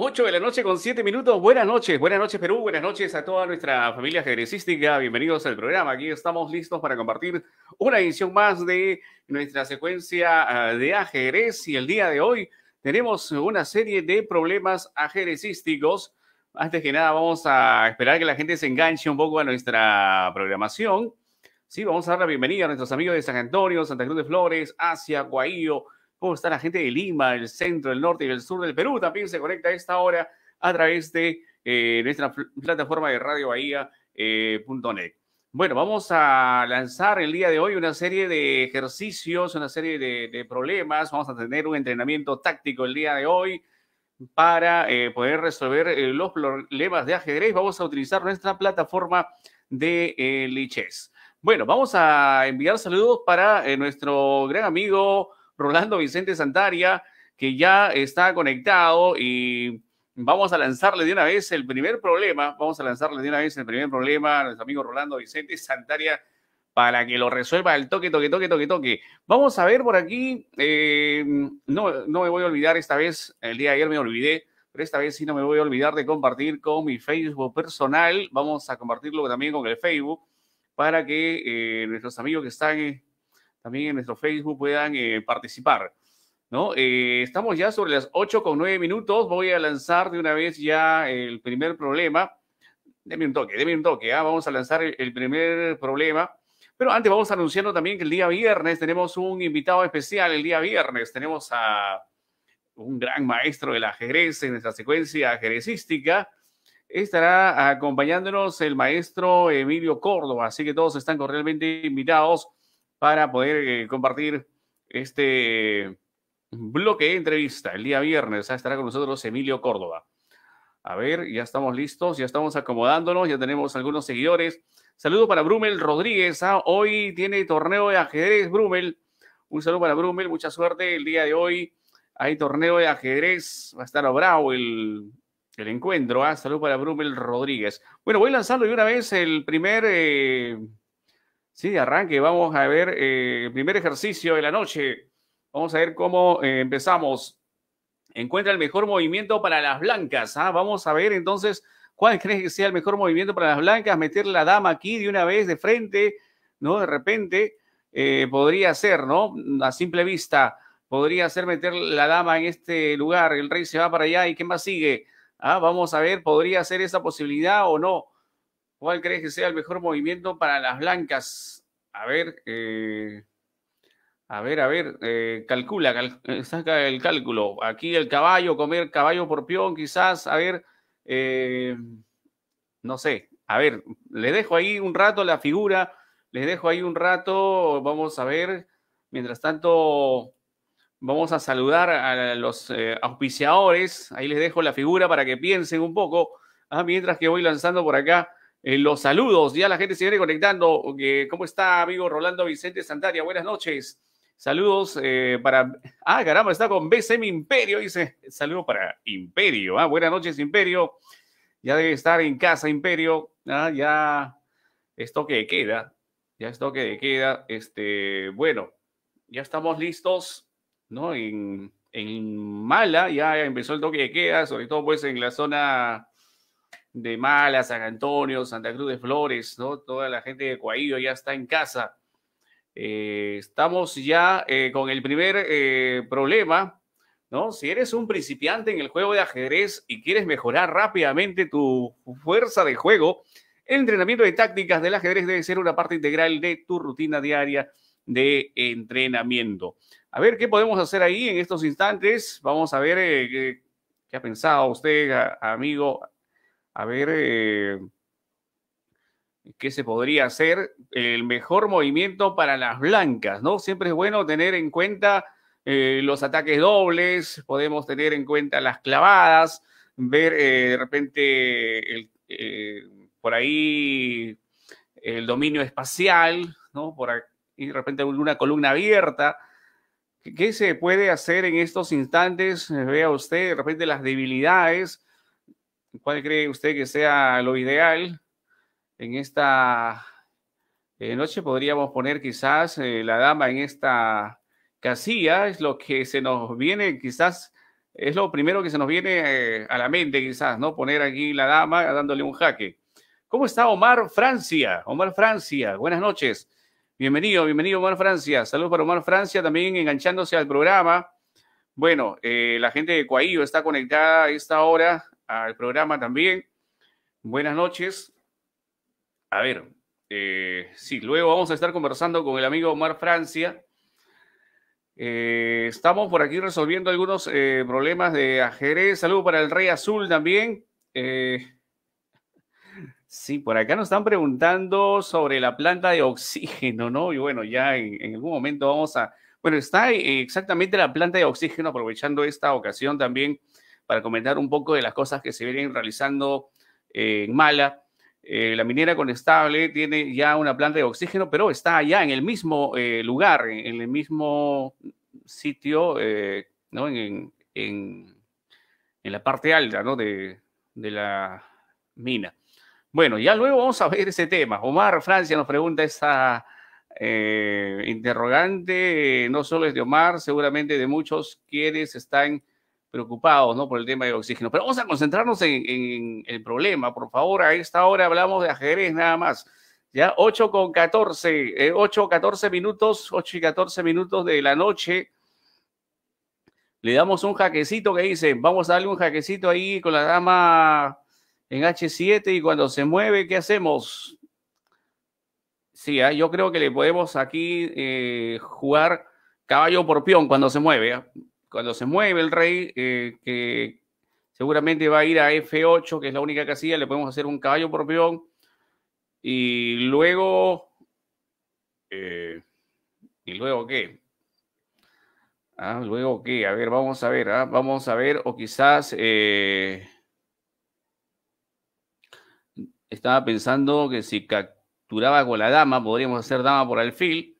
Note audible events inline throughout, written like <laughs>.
8 de la noche con 7 minutos. Buenas noches, buenas noches Perú, buenas noches a toda nuestra familia ajerecística. Bienvenidos al programa. Aquí estamos listos para compartir una edición más de nuestra secuencia ah, de ajedrez. Y el día de hoy tenemos una serie de problemas ajerecísticos. Antes que nada, vamos a esperar que la gente se enganche un poco a nuestra programación. Sí, vamos a dar la bienvenida a nuestros amigos de San Antonio, Santa Cruz de Flores, Asia, Guaío, cómo está la gente de Lima, el centro, el norte y el sur del Perú. También se conecta a esta hora a través de eh, nuestra plataforma de Radio Bahía. Eh, bueno, vamos a lanzar el día de hoy una serie de ejercicios, una serie de, problemas. Vamos a tener un entrenamiento táctico el día de hoy para eh, poder resolver los problemas de ajedrez. Vamos a utilizar nuestra plataforma de lichess. Bueno, vamos a enviar saludos para nuestro gran amigo Rolando Vicente Santaria, que ya está conectado y vamos a lanzarle de una vez el primer problema, vamos a lanzarle de una vez el primer problema a nuestro amigo Rolando Vicente Santaria para que lo resuelva el toque, toque, toque, toque, toque. Vamos a ver por aquí, eh, no, me voy a olvidar esta vez, el día de ayer me olvidé, pero esta vez sí no me voy a olvidar de compartir con mi Facebook personal, vamos a compartirlo también con el Facebook para que eh, nuestros amigos que están también en nuestro Facebook puedan eh, participar. ¿no? Eh, estamos ya sobre las 8 con 9 minutos. Voy a lanzar de una vez ya el primer problema. Deme un toque, deme un toque. ¿ah? Vamos a lanzar el primer problema. Pero antes vamos anunciando también que el día viernes tenemos un invitado especial. El día viernes tenemos a un gran maestro del ajedrez en nuestra secuencia ajedrecística. Estará acompañándonos el maestro Emilio Córdoba. Así que todos están cordialmente invitados para poder eh, compartir este bloque de entrevista. El día viernes estará con nosotros Emilio Córdoba. A ver, ya estamos listos, ya estamos acomodándonos, ya tenemos algunos seguidores. Saludo para Brumel Rodríguez. Ah, hoy tiene torneo de ajedrez, Brumel. Un saludo para Brumel, mucha suerte el día de hoy. Hay torneo de ajedrez, va a estar bravo el, encuentro. Ah. Saludos para Brumel Rodríguez. Bueno, voy lanzando de una vez el primer eh, Sí, arranque. Vamos a ver eh, el primer ejercicio de la noche. Vamos a ver cómo eh, empezamos. Encuentra el mejor movimiento para las blancas. ¿ah? Vamos a ver entonces cuál <laughs> crees que sea el mejor movimiento para las blancas. Meter la dama aquí de una vez de frente, ¿no? De repente eh, podría ser, ¿no? A simple vista podría ser meter la dama en este lugar. El rey se va para allá y ¿quién más sigue? ¿Ah? Vamos a ver, podría ser esa posibilidad o no. ¿Cuál crees que sea el mejor movimiento para las blancas? A ver, eh, a ver, a ver, eh, calcula, eh, saca el cálculo. Aquí el caballo, comer caballo por peón, quizás, a ver, no sé, a ver, les dejo ahí un rato la figura, les dejo ahí un rato, vamos a ver, mientras tanto, vamos a saludar a los auspiciadores, ahí les dejo la figura para que piensen un poco, ah, mientras que voy lanzando por acá eh, los saludos, ya la gente se viene conectando. ¿Cómo está, amigo Rolando Vicente Santaria? Buenas noches. Saludos eh, para. Ah, caramba, está con BCM Imperio, dice. Saludo para Imperio. Ah, buenas noches, Imperio. Ya debe estar en casa, Imperio. Ah, ya. Esto que queda. Ya esto que queda. Este, bueno, ya estamos listos, ¿no? En, en Mala ya empezó el toque de queda, sobre todo pues en la zona de Mala, San Antonio, Santa Cruz de Flores, ¿no? Toda la gente de Cuaillo ya está en casa. Eh, estamos ya eh, con el primer eh, problema, ¿no? Si eres un principiante en el juego de ajedrez y quieres mejorar rápidamente tu fuerza de juego, el entrenamiento de tácticas del ajedrez debe ser una parte integral de tu rutina diaria de entrenamiento. A ver qué podemos hacer ahí en estos instantes. Vamos a ver qué, ha pensado usted, amigo, a ver eh, qué se podría hacer, el mejor movimiento para las blancas, ¿no? Siempre es bueno tener en cuenta eh, los ataques dobles, podemos tener en cuenta las clavadas, ver eh, de repente por ahí el dominio espacial, ¿no? Por ahí de repente una columna abierta. ¿Qué se puede hacer en estos instantes? Vea usted de repente las debilidades ¿Cuál cree usted que sea lo ideal en esta eh, noche? Podríamos poner quizás eh, la dama en esta casilla, es lo que se nos viene quizás, es lo primero que se nos viene eh, a la mente quizás, ¿no? Poner aquí la dama dándole un jaque. ¿Cómo está Omar Francia? Omar Francia, buenas noches. Bienvenido, bienvenido Omar Francia. Saludos para Omar Francia, también enganchándose al programa. Bueno, la gente de Coahío está conectada a esta hora al programa también. Buenas noches. A ver, eh, sí, luego vamos a estar conversando con el amigo Omar Francia. Eh, estamos por aquí resolviendo algunos eh, problemas de ajedrez. Saludos para el Rey Azul también. Eh, sí, por acá nos están preguntando sobre la planta de oxígeno, ¿no? Y bueno, ya en, en algún momento vamos a... Bueno, está exactamente la planta de oxígeno, aprovechando esta ocasión también para comentar un poco de las cosas que se vienen realizando eh, en Mala. Eh, la minera Conestable tiene ya una planta de oxígeno, pero está allá en el mismo eh, lugar, en el mismo sitio, En, la parte alta de, la mina. Bueno, ya luego vamos a ver ese tema. Omar Francia nos pregunta esa interrogante, no solo es de Omar, seguramente de muchos quienes están preocupados ¿no? por el tema del oxígeno. Pero vamos a concentrarnos en, el problema, por favor. A esta hora hablamos de ajedrez nada más. Ya 8 con 14, 8, 14 minutos, 8 y 14 minutos de la noche. Le damos un jaquecito que dice, vamos a darle un jaquecito ahí con la dama en H7 y cuando se mueve, ¿qué hacemos? Sí, ah, yo creo que le podemos aquí eh, jugar caballo por peón cuando se mueve. Ah cuando se mueve el rey, eh, que seguramente va a ir a F8, que es la única casilla, le podemos hacer un caballo por peón. Y luego, eh, ¿y luego qué? Ah, luego qué, a ver, vamos a ver, ah, vamos a ver, o quizás eh, estaba pensando que si capturaba con la dama, podríamos hacer dama por alfil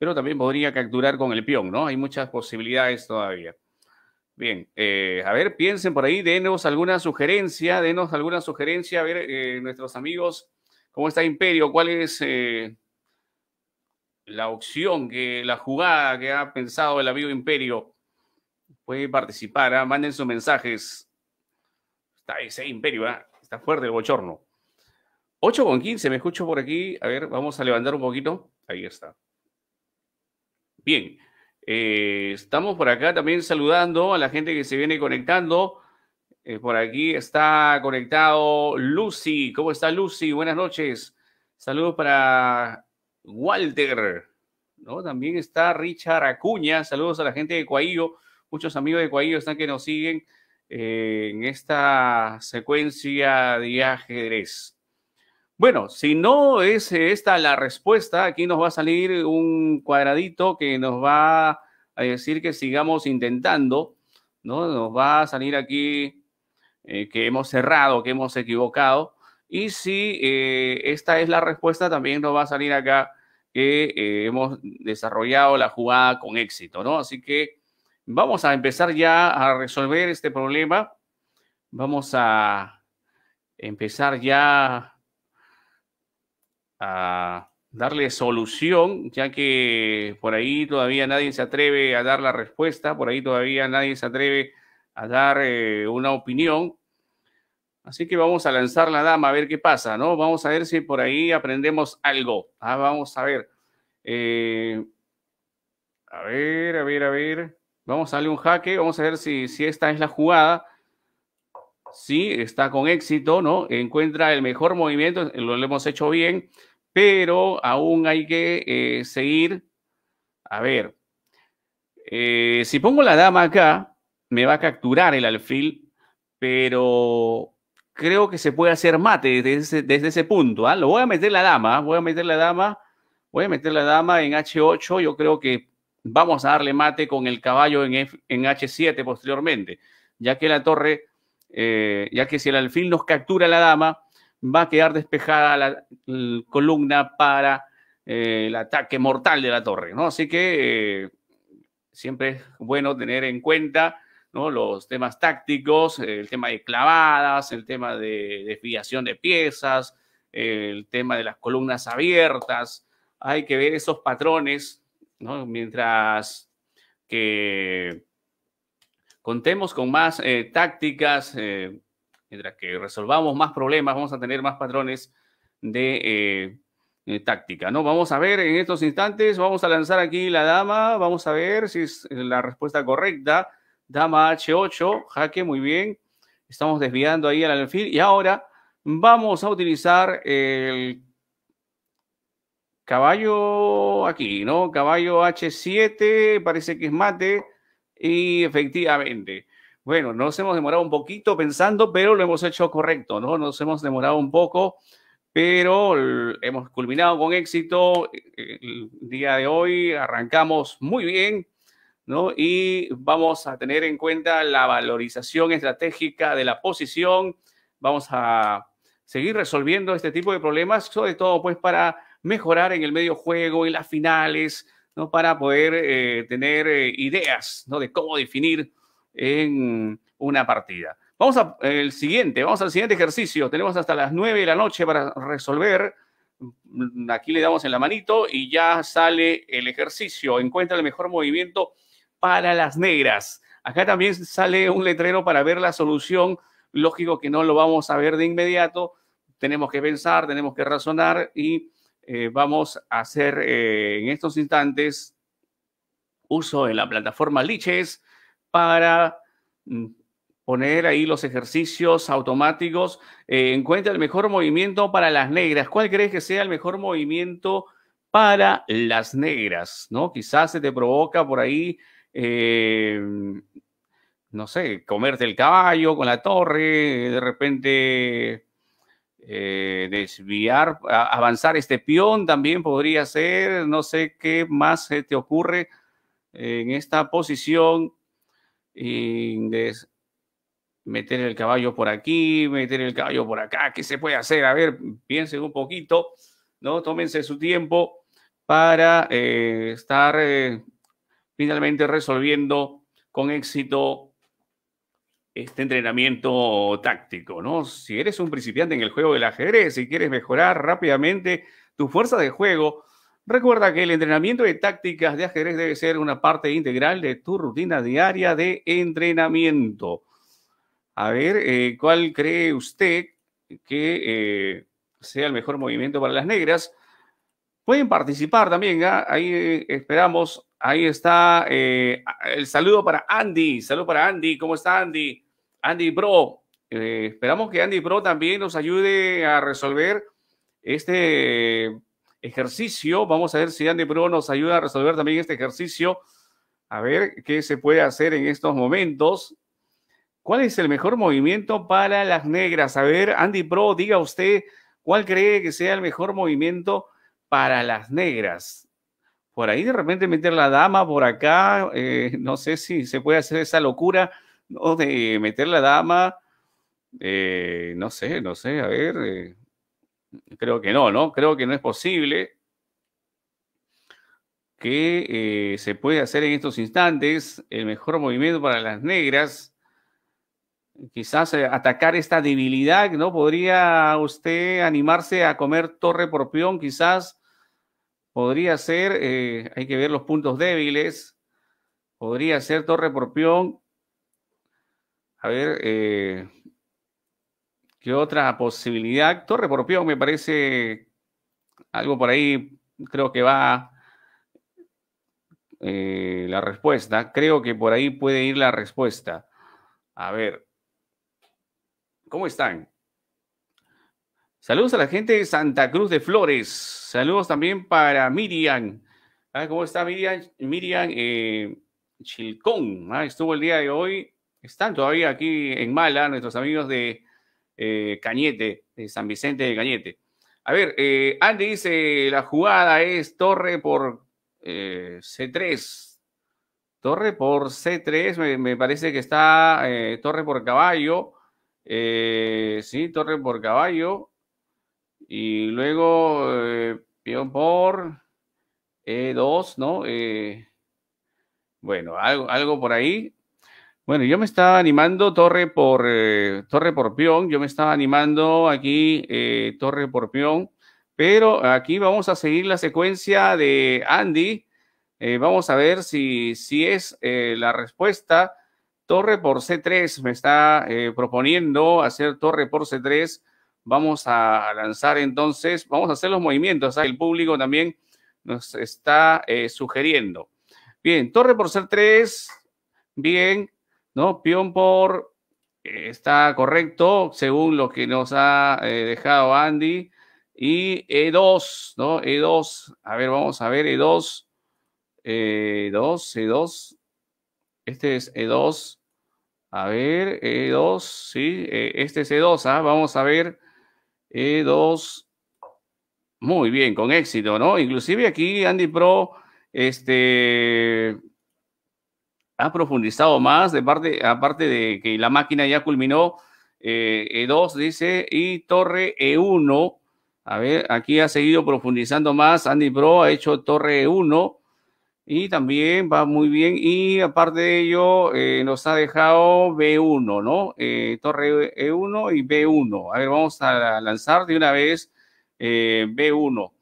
pero también podría capturar con el peón, ¿no? Hay muchas posibilidades todavía. Bien, eh, a ver, piensen por ahí, denos alguna sugerencia, denos alguna sugerencia, a ver, eh, nuestros amigos, ¿cómo está Imperio? ¿Cuál es eh, la opción, que, la jugada que ha pensado el amigo Imperio? Puede participar, ¿ah? manden sus mensajes. Está ese Imperio, ¿ah? está fuerte el bochorno. 8 con 15, me escucho por aquí. A ver, vamos a levantar un poquito. Ahí está. Bien, eh, estamos por acá también saludando a la gente que se viene conectando. Eh, por aquí está conectado Lucy. ¿Cómo está Lucy? Buenas noches. Saludos para Walter. ¿no? También está Richard Acuña. Saludos a la gente de Cuaillo. Muchos amigos de Cuaillo están que nos siguen eh, en esta secuencia de ajedrez. Bueno, si no es esta la respuesta, aquí nos va a salir un cuadradito que nos va a decir que sigamos intentando, ¿no? Nos va a salir aquí eh, que hemos cerrado, que hemos equivocado. Y si eh, esta es la respuesta, también nos va a salir acá que eh, hemos desarrollado la jugada con éxito, ¿no? Así que vamos a empezar ya a resolver este problema. Vamos a empezar ya a darle solución, ya que por ahí todavía nadie se atreve a dar la respuesta, por ahí todavía nadie se atreve a dar eh, una opinión. Así que vamos a lanzar la dama a ver qué pasa, ¿no? Vamos a ver si por ahí aprendemos algo. ¿ah? vamos a ver. Eh, a ver, a ver, a ver. Vamos a darle un jaque, vamos a ver si, esta es la jugada. Sí, está con éxito, ¿no? Encuentra el mejor movimiento, lo hemos hecho bien pero aún hay que eh, seguir. A ver, eh, si pongo la dama acá, me va a capturar el alfil, pero creo que se puede hacer mate desde ese, punto. ¿ah? Lo voy a meter la dama, voy a meter la dama, voy a meter la dama en H8. Yo creo que vamos a darle mate con el caballo en, H7 posteriormente, ya que la torre, eh, ya que si el alfil nos captura la dama, va a quedar despejada la, columna para eh, el ataque mortal de la torre, ¿no? Así que eh, siempre es bueno tener en cuenta los temas tácticos, el tema de clavadas, el tema de desviación de piezas, el tema de las columnas abiertas. Hay que ver esos patrones, ¿no? Mientras que contemos con más eh, tácticas Mientras que resolvamos más problemas, vamos a tener más patrones de eh, eh, táctica, ¿no? Vamos a ver en estos instantes, vamos a lanzar aquí la dama, vamos a ver si es la respuesta correcta. Dama H8, jaque, muy bien. Estamos desviando ahí al alfil y ahora vamos a utilizar el caballo aquí, ¿no? Caballo H7, parece que es mate y efectivamente. Bueno, nos hemos demorado un poquito pensando, pero lo hemos hecho correcto, ¿no? Nos hemos demorado un poco, pero hemos culminado con éxito. El día de hoy arrancamos muy bien, ¿no? Y vamos a tener en cuenta la valorización estratégica de la posición. Vamos a seguir resolviendo este tipo de problemas, sobre todo pues para mejorar en el medio juego, en las finales, ¿no? Para poder eh, tener eh, ideas, ¿no? De cómo definir en una partida. Vamos al siguiente, vamos al siguiente ejercicio. Tenemos hasta las 9 de la noche para resolver. Mm, aquí le damos en la manito y ya sale el ejercicio. Encuentra el mejor movimiento para las negras. Acá también sale un letrero para ver la solución. Lógico que no lo vamos a ver de inmediato. Tenemos que pensar, tenemos que razonar y eh, vamos a hacer eh, en estos instantes uso de la plataforma Liches para mm, poner ahí los ejercicios automáticos. Eh, encuentra el mejor movimiento para las negras. ¿Cuál crees que sea el mejor movimiento para las negras? ¿No? Quizás se te provoca por ahí, eh, no sé, comerte el caballo con la torre, de repente eh, desviar, avanzar este peón también podría ser. No sé qué más se te ocurre en esta posición y meter el caballo por aquí, meter el caballo por acá, ¿qué se puede hacer? A ver, piensen un poquito, ¿no? Tómense su tiempo para eh, estar eh, finalmente resolviendo con éxito este entrenamiento táctico, ¿no? Si eres un principiante en el juego del ajedrez, y quieres mejorar rápidamente tu fuerza de juego, Recuerda que el entrenamiento de tácticas de ajedrez debe ser una parte integral de tu rutina diaria de entrenamiento. A ver, eh, ¿cuál cree usted que eh, sea el mejor movimiento para las negras? Pueden participar también, ¿ah? ahí eh, esperamos. Ahí está el saludo para Andy. Saludo para Andy. ¿Cómo está Andy? Andy Pro. esperamos que Andy Pro también nos ayude a resolver este ejercicio. Vamos a ver si Andy Pro nos ayuda a resolver también este ejercicio. A ver qué se puede hacer en estos momentos. ¿Cuál es el mejor movimiento para las negras? A ver, Andy Pro, diga usted cuál cree que sea el mejor movimiento para las negras. Por ahí de repente meter la dama por acá, eh, no sé si se puede hacer esa locura de meter la dama, eh, no sé, no sé, a ver, eh, Creo que no, ¿no? Creo que no es posible que eh, se puede hacer en estos instantes el mejor movimiento para las negras. Quizás eh, atacar esta debilidad, ¿no? ¿Podría usted animarse a comer torre por peón? Quizás podría ser, eh, hay que ver los puntos débiles, podría ser torre por peón. A ver, ¿Qué otra posibilidad? Torre por me parece algo por ahí, creo que va eh, la respuesta. Creo que por ahí puede ir la respuesta. A ver, ¿cómo están? Saludos a la gente de Santa Cruz de Flores. Saludos también para Miriam. Ah, ¿Cómo está Miriam? Miriam eh, Chilcón. ¿ah? estuvo el día de hoy. Están todavía aquí en Mala nuestros amigos de eh, Cañete, de San Vicente de Cañete. A ver, eh, Andy dice, la jugada es torre por eh, C3. Torre por C3, me, parece que está torre por caballo. sí, torre por caballo. Y luego peón por E2, ¿no? bueno, algo, algo por ahí. Bueno, yo me estaba animando torre por eh, torre por peón, yo me estaba animando aquí eh, torre por peón, pero aquí vamos a seguir la secuencia de Andy. Eh, vamos a ver si, si es la respuesta. Torre por C3 me está proponiendo hacer torre por C3. Vamos a lanzar entonces, vamos a hacer los movimientos. ¿ah? El público también nos está sugiriendo. Bien, torre por C3. Bien, ¿no? Pion por eh, está correcto, según lo que nos ha eh, dejado Andy. Y E2, ¿no? E2, a ver, vamos a ver, E2, E2, E2, este es E2, a ver, E2, sí, eh, este es E2, ¿ah? vamos a ver, E2, muy bien, con éxito, ¿no? Inclusive aquí Andy Pro, este, ha profundizado más, aparte de que la máquina ya culminó E2, eh, e dice, y Torre E1. A ver, aquí ha seguido profundizando más. Andy Pro ha hecho Torre E1 y también va muy bien. Y aparte de ello, eh, nos ha dejado B1, ¿no? Eh, torre E1 y B1. A ver, vamos a lanzar de una vez B1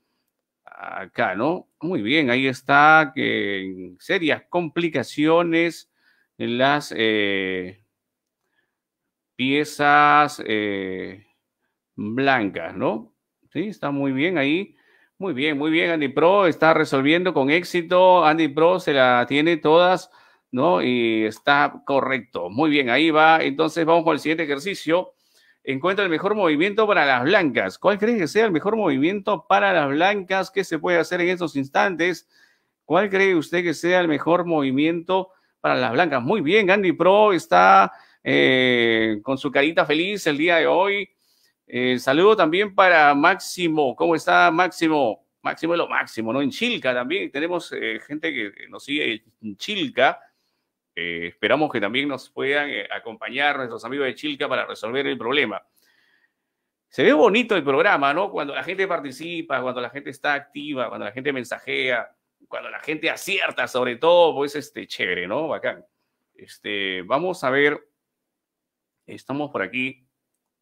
acá, ¿no? Muy bien, ahí está, que en serias complicaciones en las eh, piezas eh, blancas, ¿no? Sí, está muy bien ahí. Muy bien, muy bien, Andy Pro está resolviendo con éxito. Andy Pro se la tiene todas, ¿no? Y está correcto. Muy bien, ahí va. Entonces vamos con el siguiente ejercicio encuentra el mejor movimiento para las blancas. ¿Cuál cree que sea el mejor movimiento para las blancas que se puede hacer en estos instantes? ¿Cuál cree usted que sea el mejor movimiento para las blancas? Muy bien, Andy Pro está eh, con su carita feliz el día de hoy. Eh, saludo también para Máximo. ¿Cómo está Máximo? Máximo es lo máximo, ¿no? En Chilca también tenemos eh, gente que nos sigue en Chilca. Eh, esperamos que también nos puedan eh, acompañar nuestros amigos de Chilca para resolver el problema. Se ve bonito el programa, ¿no? Cuando la gente participa, cuando la gente está activa, cuando la gente mensajea, cuando la gente acierta, sobre todo, pues este, chévere, ¿no? Bacán. Este, vamos a ver, estamos por aquí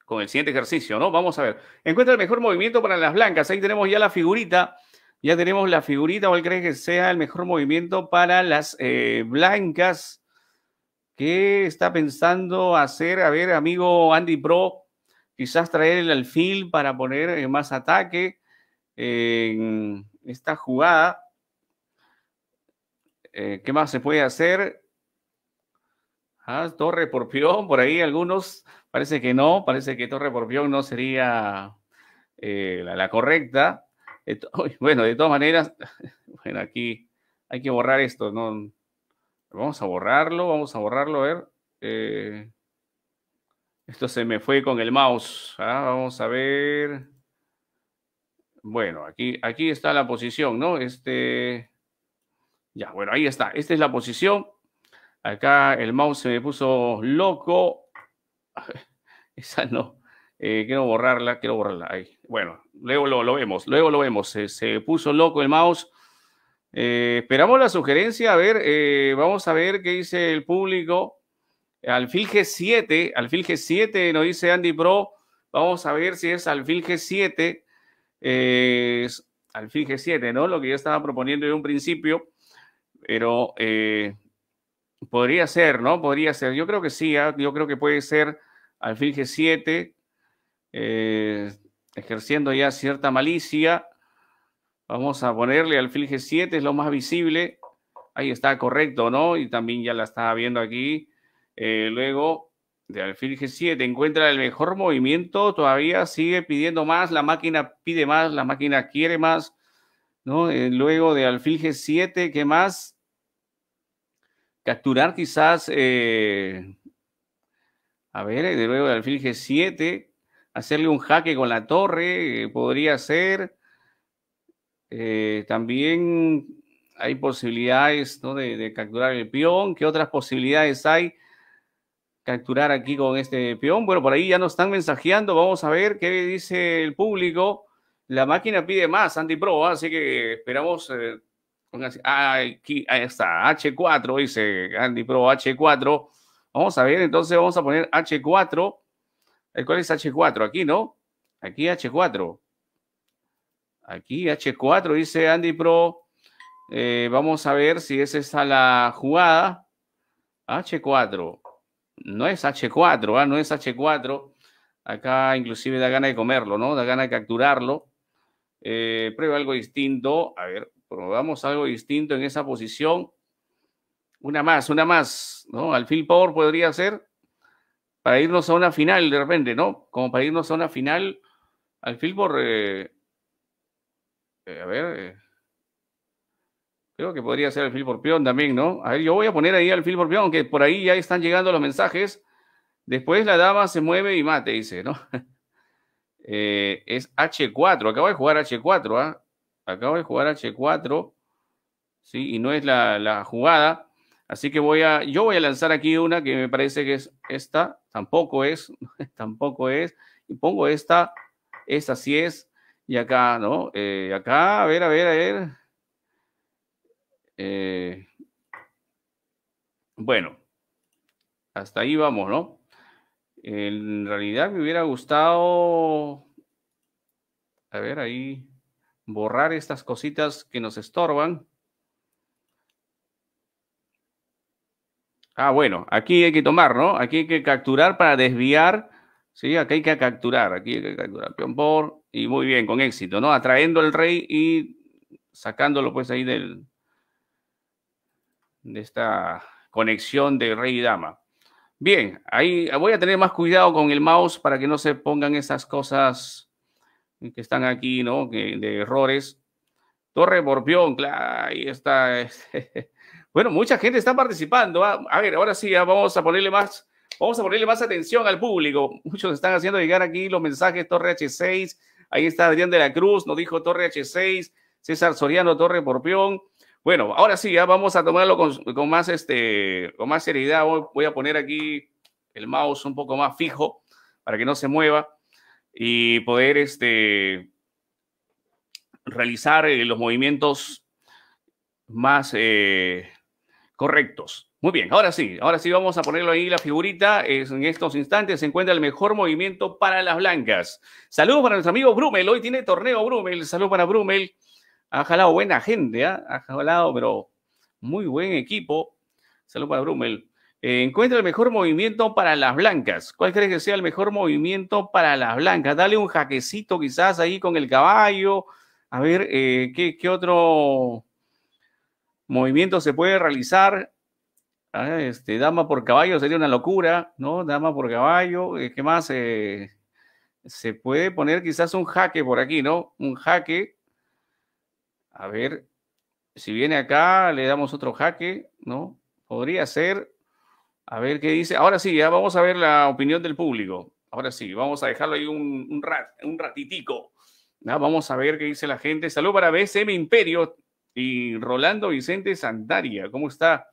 con el siguiente ejercicio, ¿no? Vamos a ver. Encuentra el mejor movimiento para las blancas. Ahí tenemos ya la figurita. Ya tenemos la figurita. ¿Cuál crees que sea el mejor movimiento para las eh, blancas? ¿Qué está pensando hacer? A ver, amigo Andy Pro, quizás traer el alfil para poner eh, más ataque en esta jugada. Eh, ¿Qué más se puede hacer? Ah, torre por por ahí algunos. Parece que no, parece que Torre por no sería eh, la, la, correcta. <laughs> Bueno, de todas maneras, <laughs> bueno, aquí hay que borrar esto, ¿no? Vamos a borrarlo, vamos a borrarlo, a ver. Eh, esto se me fue con el mouse. ¿ah? Vamos a ver. Bueno, aquí, aquí está la posición, ¿no? Este. Ya, bueno, ahí está. Esta es la posición. Acá el mouse se me puso loco. <laughs> Esa no. Eh, quiero borrarla, quiero borrarla. Ahí. Bueno, luego lo, vemos, luego lo vemos. Se, se puso loco el mouse. Eh, esperamos la sugerencia, a ver, eh, vamos a ver qué dice el público. Alfil G7, alfil G7 nos dice Andy Pro, vamos a ver si es alfil G7, alfil G7, ¿no? Lo que yo estaba proponiendo de un principio, pero eh, podría ser, ¿no? Podría ser, yo creo que sí, ¿ah? yo creo que puede ser alfil G7, ejerciendo ya cierta malicia. Vamos a ponerle alfil G7, es lo más visible. Ahí está correcto, ¿no? Y también ya la estaba viendo aquí. Eh, luego de alfil G7 encuentra el mejor movimiento, todavía sigue pidiendo más, la máquina pide más, la máquina quiere más, ¿no? Eh, luego de alfil G7, ¿qué más? Capturar quizás, eh, a ver, de luego de alfil G7, hacerle un jaque con la torre, podría ser eh, también hay posibilidades de, capturar el peón. ¿Qué otras posibilidades hay? Capturar aquí con este peón. Bueno, por ahí ya nos están mensajeando. Vamos a ver qué dice el público. La máquina pide más, pro ¿ah? así que esperamos. Eh, ah, aquí, ahí está, H4, dice Andy Pro H4. Vamos a ver, entonces vamos a poner H4. ¿Cuál es H4? Aquí, ¿no? Aquí H4. Aquí H4 dice Andy Pro. Eh, vamos a ver si es esa la jugada. H4. No es H4, ah, no es H4. Acá inclusive da gana de comerlo, ¿no? Da gana de capturarlo. Eh, prueba algo distinto. A ver, probamos algo distinto en esa posición. Una más, una más, ¿no? Alfil Power podría ser para irnos a una final de repente, ¿no? Como para irnos a una final. Alfil Power eh, eh, a ver. Eh, creo que podría ser el Phil por peón también, ¿no? A ver, yo voy a poner ahí al Phil por peón, aunque por ahí ya están llegando los mensajes. Después la dama se mueve y mate, dice, ¿no? <laughs> Eh, es H4, acabo de jugar H4, ¿ah? Acabo de jugar H4, ¿sí? Y no es la, la, jugada. Así que voy a, yo voy a lanzar aquí una que me parece que es esta, tampoco es, <laughs> tampoco es. Y pongo esta, esta sí es. Y acá, ¿no? Eh, acá, a ver, a ver, a ver. Eh, bueno, hasta ahí vamos, ¿no? En realidad me hubiera gustado, a ver, ahí, borrar estas cositas que nos estorban. Ah, bueno, aquí hay que tomar, ¿no? Aquí hay que capturar para desviar. Sí, aquí hay que capturar, aquí hay que capturar. Pion por, y muy bien, con éxito, ¿no? Atrayendo al rey y sacándolo pues ahí del, de esta conexión de rey y dama. Bien, ahí voy a tener más cuidado con el mouse para que no se pongan esas cosas que están aquí, ¿no? de errores. Torre Borbión, claro, ahí está. Este, <laughs> bueno, mucha gente está participando. Ah, a ver, ahora sí, vamos a ponerle más, vamos a ponerle más atención al público. Muchos están haciendo llegar aquí los mensajes Torre H6, Ahí está Adrián de la Cruz, nos dijo Torre H6, César Soriano, Torre Porpión. Bueno, ahora sí, ya vamos a tomarlo con, más, este, con más seriedad. Voy, a poner aquí el mouse un poco más fijo para que no se mueva y poder este, realizar eh, los movimientos más eh, correctos. Muy bien, ahora sí, ahora sí vamos a ponerlo ahí la figurita. en estos instantes se encuentra el mejor movimiento para las blancas. Saludos para nuestro amigo Brumel. Hoy tiene torneo Brumel. Saludos para Brumel. Ha jalado buena gente, ¿eh? ha jalado, pero muy buen equipo. Saludos para Brumel. Eh, encuentra el mejor movimiento para las blancas. ¿Cuál crees que sea el mejor movimiento para las blancas? Dale un jaquecito quizás ahí con el caballo. A ver, eh, ¿qué, ¿qué otro Movimiento se puede realizar. Ah, este, dama por caballo sería una locura, ¿no? Dama por caballo. Eh, ¿Qué más? Eh, se puede poner quizás un jaque por aquí, ¿no? Un jaque. A ver, si viene acá, le damos otro jaque, ¿no? Podría ser. A ver qué dice. Ahora sí, ya vamos a ver la opinión del público. Ahora sí, vamos a dejarlo ahí un, un, ratitico. Vamos a ver qué dice la gente. Salud para BSM Imperio y Rolando Vicente Sandaria. ¿Cómo está?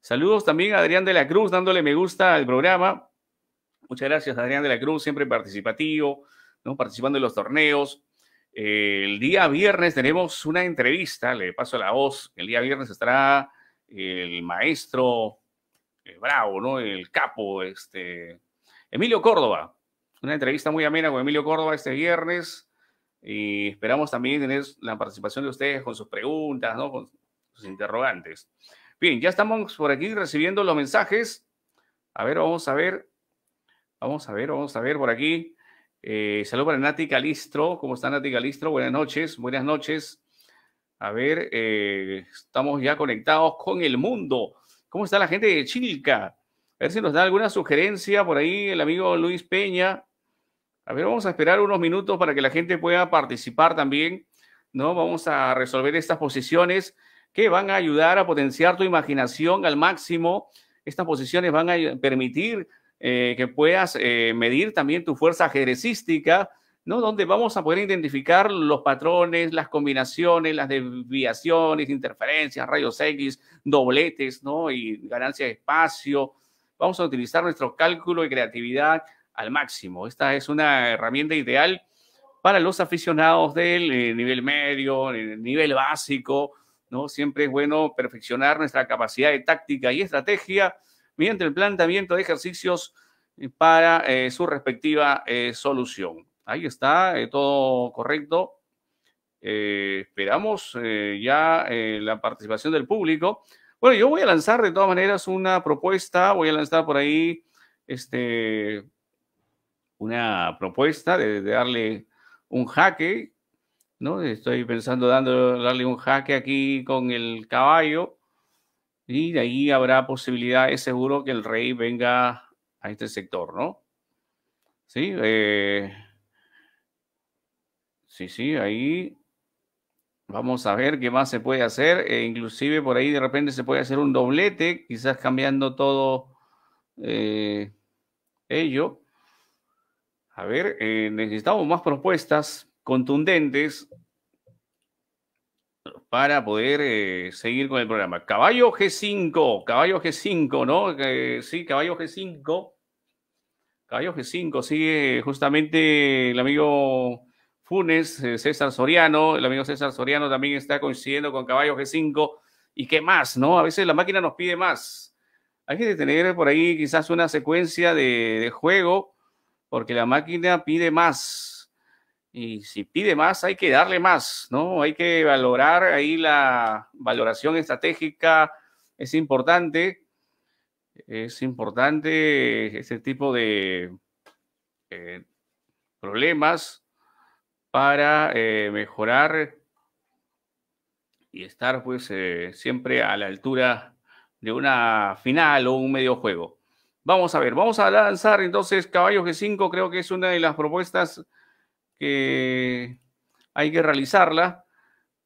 Saludos también a Adrián de la Cruz, dándole me gusta al programa. Muchas gracias, Adrián de la Cruz, siempre participativo, ¿no? participando en los torneos. Eh, el día viernes tenemos una entrevista, le paso la voz. El día viernes estará eh, el maestro eh, Bravo, ¿no? El capo, este. Emilio Córdoba. Una entrevista muy amena con Emilio Córdoba este viernes. Y esperamos también tener la participación de ustedes con sus preguntas, con sus interrogantes. Bien, ya estamos por aquí recibiendo los mensajes. A ver, vamos a ver. Vamos a ver, vamos a ver por aquí. Eh, salud para Nati Calistro. ¿Cómo está Nati Calistro? Buenas noches, buenas noches. A ver, eh, estamos ya conectados con el mundo. ¿Cómo está la gente de Chilca? A ver si nos da alguna sugerencia por ahí el amigo Luis Peña. A ver, vamos a esperar unos minutos para que la gente pueda participar también, ¿no? Vamos a resolver estas posiciones que van a ayudar a potenciar tu imaginación al máximo. Estas posiciones van a permitir eh, que puedas eh, medir también tu fuerza ajedrecística, ¿no? Donde vamos a poder identificar los patrones, las combinaciones, las desviaciones, interferencias, rayos X, dobletes, ¿no? Y ganancia de espacio. Vamos a utilizar nuestro cálculo y creatividad al máximo. Esta es una herramienta ideal para los aficionados del eh, nivel medio, el eh, nivel básico, ¿no? Siempre es bueno perfeccionar nuestra capacidad de táctica y estrategia mediante el planteamiento de ejercicios eh, para su respectiva solución. Ahí está, todo correcto. esperamos ya la participación del público. Bueno, yo voy a lanzar de todas maneras una propuesta, voy a lanzar por ahí este, una propuesta de, darle un jaque, ¿no? Estoy pensando dando, darle un jaque aquí con el caballo y de ahí habrá posibilidades seguro que el rey venga a este sector, ¿no? Sí, eh, sí, sí, ahí vamos a ver qué más se puede hacer. E inclusive por ahí de repente se puede hacer un doblete, quizás cambiando todo eh, ello. A ver, eh, necesitamos más propuestas contundentes para poder eh, seguir con el programa. Caballo G5, caballo G5, ¿no? sí, caballo G5. Caballo G5 sigue eh, justamente el amigo Funes, César Soriano. El amigo César Soriano también está coincidiendo con caballo G5. ¿Y qué más, no? A veces la máquina nos pide más. Hay que tener por ahí quizás una secuencia de juego porque la máquina pide más. Y si pide más, hay que darle más, ¿no? Hay que valorar ahí la valoración estratégica, es importante. Es importante este tipo de eh, problemas para eh, mejorar y estar pues eh, siempre a la altura de una final o un medio juego. Vamos a ver, vamos a lanzar entonces caballo G5, creo que es una de las propuestas que hay que realizarla.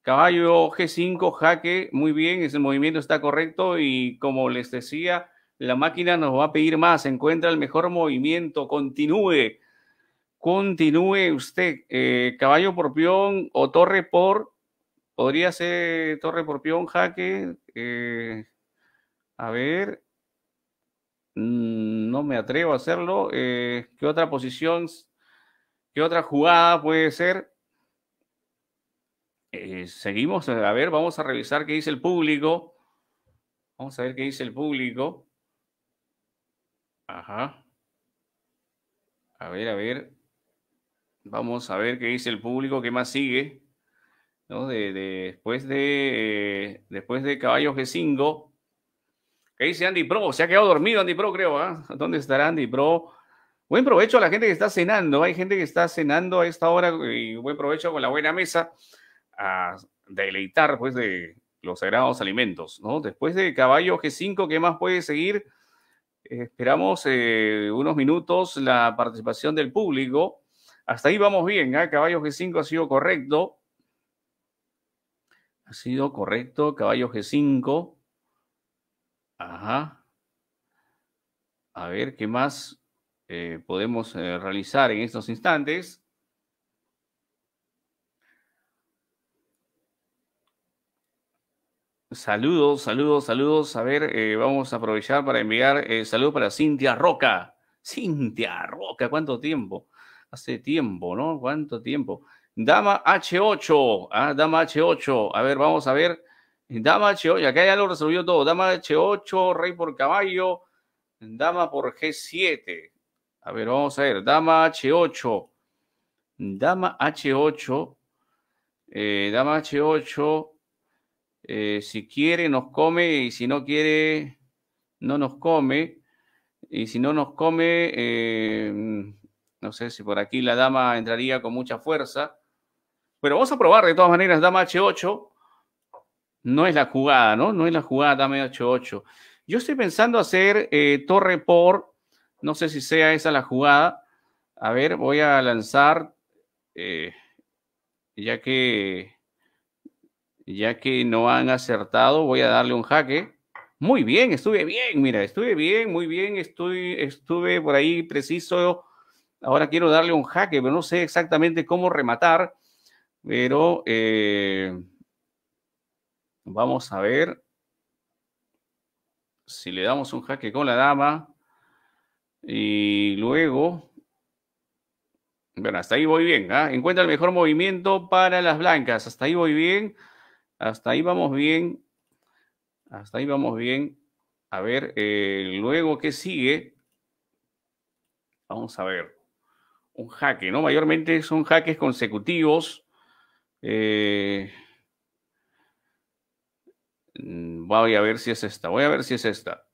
Caballo G5, jaque, muy bien, ese movimiento está correcto y como les decía, la máquina nos va a pedir más, encuentra el mejor movimiento, continúe, continúe usted. Eh, caballo por peón o torre por, podría ser torre por peón, jaque. Eh, a ver, Mm, no me atrevo a hacerlo. Eh, ¿Qué otra posición? ¿Qué otra jugada puede ser? Eh, seguimos, eh, a ver, vamos a revisar qué dice el público. Vamos a ver qué dice el público. Ajá. A ver, a ver. Vamos a ver qué dice el público, qué más sigue. después, de, después de Caballos G5, ¿Qué dice Andy Pro? Se ha quedado dormido Andy Pro, creo. ¿ah? ¿Dónde estará Andy Pro? Buen provecho a la gente que está cenando. Hay gente que está cenando a esta hora y buen provecho con la buena mesa a deleitar pues, de los sagrados alimentos. ¿no? Después de Caballo G5, ¿qué más puede seguir? Esperamos eh, unos minutos la participación del público. Hasta ahí vamos bien. ¿ah? Caballo G5 ha sido correcto. Ha sido correcto. Caballo G5. A ver, ¿qué más eh, podemos eh, realizar en estos instantes? Saludos, saludos, saludos. A ver, eh, vamos a aprovechar para enviar saludos para Cintia Roca. Cintia Roca, ¿cuánto tiempo? Hace tiempo, ¿no? ¿Cuánto tiempo? Dama H8, ah, Dama H8. A ver, vamos a ver Dama H8, acá ya lo resolvió todo. Dama H8, rey por caballo, dama por G7. A ver, vamos a ver. Dama H8. Dama H8. Eh, dama H8. Eh, si quiere, nos come. Y si no quiere, no nos come. Y si no nos come, eh, no sé si por aquí la dama entraría con mucha fuerza. Pero vamos a probar de todas maneras. Dama H8. No es la jugada, ¿no? No es la jugada, dame 8-8. Yo estoy pensando hacer eh, torre por, no sé si sea esa la jugada. A ver, voy a lanzar, eh, ya que ya que no han acertado, voy a darle un jaque. Muy bien, estuve bien, mira, estuve bien, muy bien, estuve, estuve por ahí preciso. Ahora quiero darle un jaque, pero no sé exactamente cómo rematar, pero... Eh, Vamos a ver si le damos un jaque con la dama. Y luego... Bueno, hasta ahí voy bien. ¿ah? Encuentra el mejor movimiento para las blancas. Hasta ahí voy bien. Hasta ahí vamos bien. Hasta ahí vamos bien. A ver, eh, luego que sigue. Vamos a ver. Un jaque, ¿no? Mayormente son jaques consecutivos. Eh, Mm, voy a ver si es esta, voy a ver si es esta.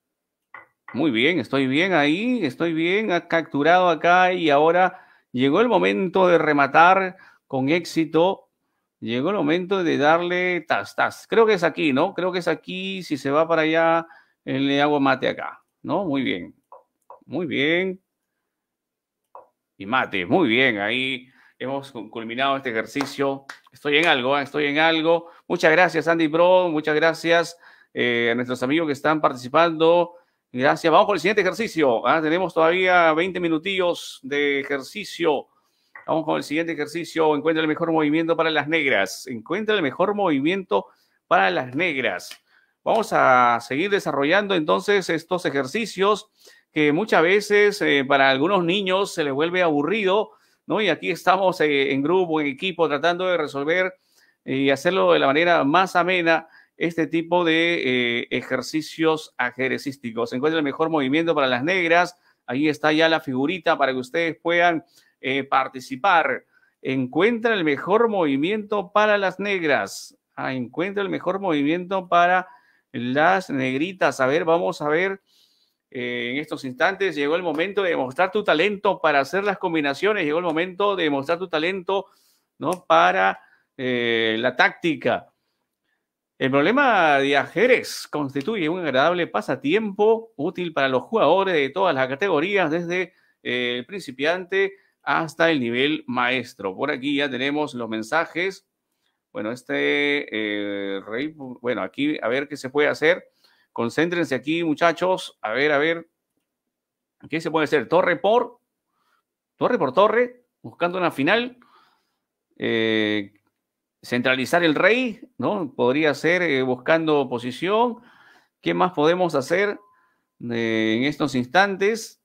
Muy bien, estoy bien ahí, estoy bien, ha capturado acá y ahora llegó el momento de rematar con éxito. Llegó el momento de darle tas, tas. Creo que es aquí, ¿no? Creo que es aquí. Si se va para allá, le hago mate acá, ¿no? Muy bien, muy bien. Y mate, muy bien ahí. Hemos culminado este ejercicio. Estoy en algo, ¿eh? estoy en algo. Muchas gracias, Andy Brown. Muchas gracias eh, a nuestros amigos que están participando. Gracias. Vamos con el siguiente ejercicio. ¿ah? Tenemos todavía 20 minutillos de ejercicio. Vamos con el siguiente ejercicio. Encuentra el mejor movimiento para las negras. Encuentra el mejor movimiento para las negras. Vamos a seguir desarrollando entonces estos ejercicios que muchas veces eh, para algunos niños se les vuelve aburrido ¿no? Y aquí estamos eh, en grupo, en equipo, tratando de resolver y eh, hacerlo de la manera más amena este tipo de eh, ejercicios ajerecísticos. Encuentra el mejor movimiento para las negras. Ahí está ya la figurita para que ustedes puedan participar. Encuentra el mejor movimiento para las negras. Ah, encuentra el mejor movimiento para las negritas. A ver, vamos a ver eh, en estos instantes llegó el momento de mostrar tu talento para hacer las combinaciones, llegó el momento de mostrar tu talento ¿no? para eh, la táctica. El problema de ajedrez constituye un agradable pasatiempo útil para los jugadores de todas las categorías, desde eh, el principiante hasta el nivel maestro. Por aquí ya tenemos los mensajes. Bueno, este, rey, bueno, aquí a ver qué se puede hacer. Concéntrense aquí, muchachos. A ver, a ver. ¿Qué se puede hacer? Torre por. Torre por torre. Buscando una final. Eh, centralizar el rey, ¿no? Podría ser eh, buscando posición. ¿Qué más podemos hacer eh, en estos instantes?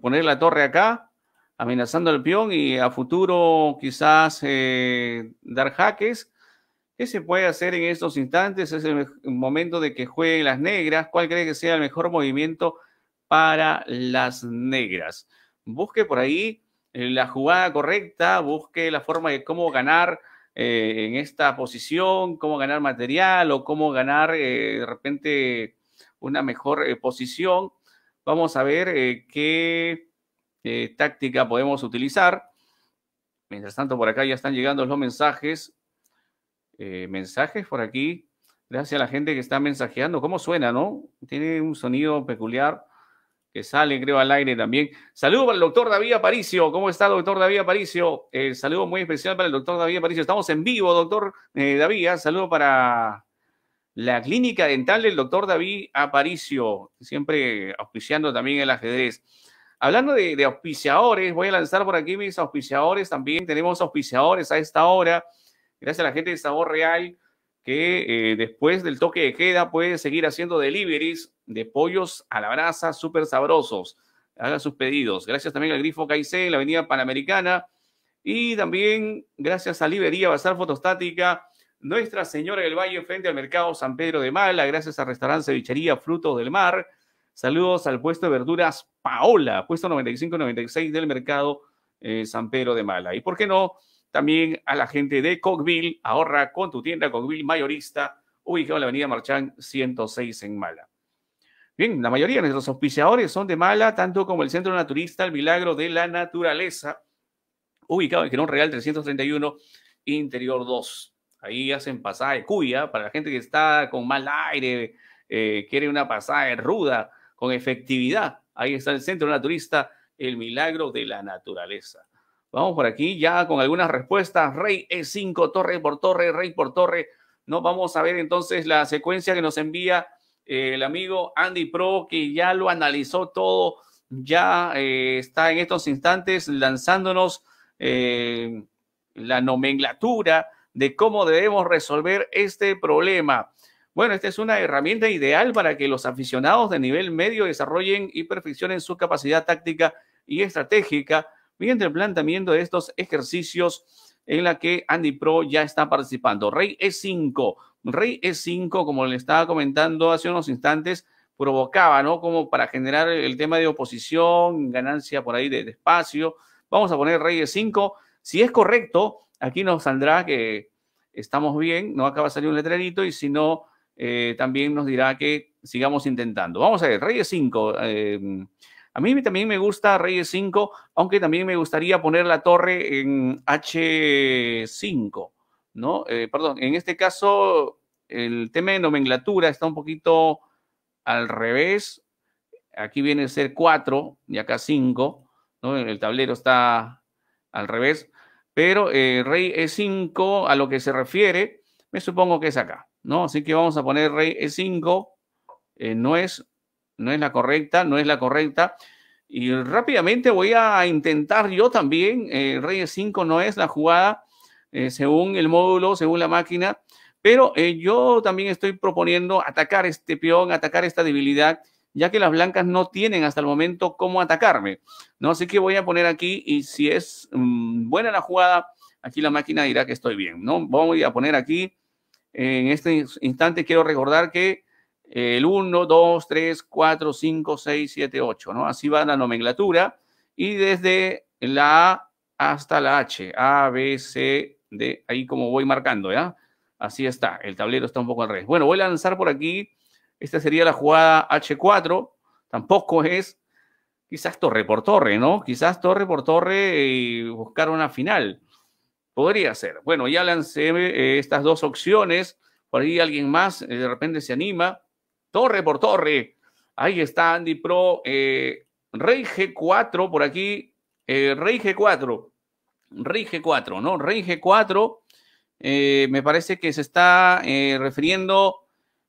Poner la torre acá, amenazando al peón y a futuro quizás dar jaques. ¿Qué se puede hacer en estos instantes? Es el momento de que jueguen las negras. ¿Cuál cree que sea el mejor movimiento para las negras? Busque por ahí eh, la jugada correcta, busque la forma de cómo ganar eh, en esta posición, cómo ganar material o cómo ganar eh, de repente una mejor posición. Vamos a ver qué táctica podemos utilizar. Mientras tanto, por acá ya están llegando los mensajes. Eh, mensajes por aquí. Gracias a la gente que está mensajeando. ¿Cómo suena, no? Tiene un sonido peculiar que sale, creo, al aire también. Saludo para el doctor David Aparicio. ¿Cómo está, doctor David Aparicio? Eh, saludo muy especial para el doctor David Aparicio. Estamos en vivo, doctor eh, David. ¿ah? Saludo para la clínica dental del doctor David Aparicio, siempre auspiciando también el ajedrez. Hablando de, de auspiciadores, voy a lanzar por aquí mis auspiciadores también. Tenemos auspiciadores a esta hora gracias a la gente de Sabor Real, que eh, después del toque de queda puede seguir haciendo deliveries de pollos a la brasa súper sabrosos. haga sus pedidos. Gracias también al Grifo en la Avenida Panamericana. Y también gracias a Libería Bazar Fotostática, Nuestra Señora del Valle frente al Mercado San Pedro de Mala. Gracias a Restaurante Cevichería Frutos del Mar. Saludos al puesto de verduras Paola, puesto 95-96 del Mercado eh, San Pedro de Mala. Y por qué no, también a la gente de Cockville, ahorra con tu tienda Cockville mayorista, ubicado en la avenida Marchán 106 en Mala. Bien, la mayoría de nuestros auspiciadores son de Mala, tanto como el Centro Naturista El Milagro de la Naturaleza, ubicado en Gerón Real 331, Interior 2. Ahí hacen pasada de cuya para la gente que está con mal aire, eh, quiere una pasada ruda, con efectividad. Ahí está el Centro Naturista El Milagro de la Naturaleza. Vamos por aquí ya con algunas respuestas. Rey E5, torre por torre, rey por torre. No vamos a ver entonces la secuencia que nos envía eh, el amigo Andy Pro, que ya lo analizó todo, ya eh, está en estos instantes lanzándonos eh, la nomenclatura de cómo debemos resolver este problema. Bueno, esta es una herramienta ideal para que los aficionados de nivel medio desarrollen y perfeccionen su capacidad táctica y estratégica Miren el planteamiento de estos ejercicios en la que Andy Pro ya está participando. Rey E5. Rey E5, como le estaba comentando hace unos instantes, provocaba, ¿no? Como para generar el tema de oposición, ganancia por ahí de, espacio. Vamos a poner Rey E5. Si es correcto, aquí nos saldrá que estamos bien, no acaba de salir un letrerito y si no, eh, también nos dirá que sigamos intentando. Vamos a ver, Rey E5. Eh, a mí también me gusta rey e 5, aunque también me gustaría poner la torre en H5, ¿no? Eh, perdón, en este caso el tema de nomenclatura está un poquito al revés. Aquí viene a ser 4 y acá 5, ¿no? El tablero está al revés. Pero eh, rey E5, a lo que se refiere, me supongo que es acá, ¿no? Así que vamos a poner rey E5, no es no es la correcta, no es la correcta. Y rápidamente voy a intentar yo también, eh, Reyes 5 no es la jugada eh, según el módulo, según la máquina, pero eh, yo también estoy proponiendo atacar este peón, atacar esta debilidad, ya que las blancas no tienen hasta el momento cómo atacarme, ¿no? Así que voy a poner aquí y si es mm, buena la jugada, aquí la máquina dirá que estoy bien, ¿no? Voy a poner aquí, en este instante quiero recordar que el 1, 2, 3, 4, 5, 6, 7, 8, ¿no? Así va la nomenclatura y desde la A hasta la H, A, B, C, D, ahí como voy marcando, ¿ya? Así está, el tablero está un poco al revés. Bueno, voy a lanzar por aquí, esta sería la jugada H4, tampoco es quizás torre por torre, ¿no? Quizás torre por torre y buscar una final. Podría ser. Bueno, ya lancé eh, estas dos opciones, por ahí alguien más eh, de repente se anima torre por torre. Ahí está Andy Pro. Eh, Rey G4 por aquí. Eh, Rey G4. Rey G4, ¿no? Rey G4. Eh, me parece que se está refiriendo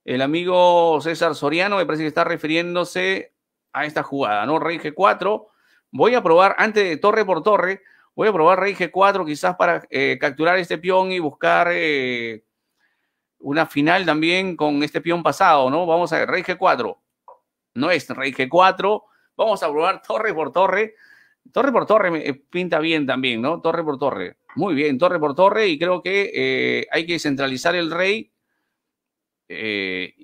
el amigo César Soriano. Me parece que está refiriéndose a esta jugada, ¿no? Rey G4. Voy a probar antes de torre por torre. Voy a probar Rey G4 quizás para capturar este peón y buscar una final también con este peón pasado, ¿no? Vamos a ver, rey G4. No es rey G4. Vamos a probar torre por torre. Torre por torre eh, pinta bien también, ¿no? Torre por torre. Muy bien, torre por torre. Y creo que eh, hay que centralizar el rey. Eh,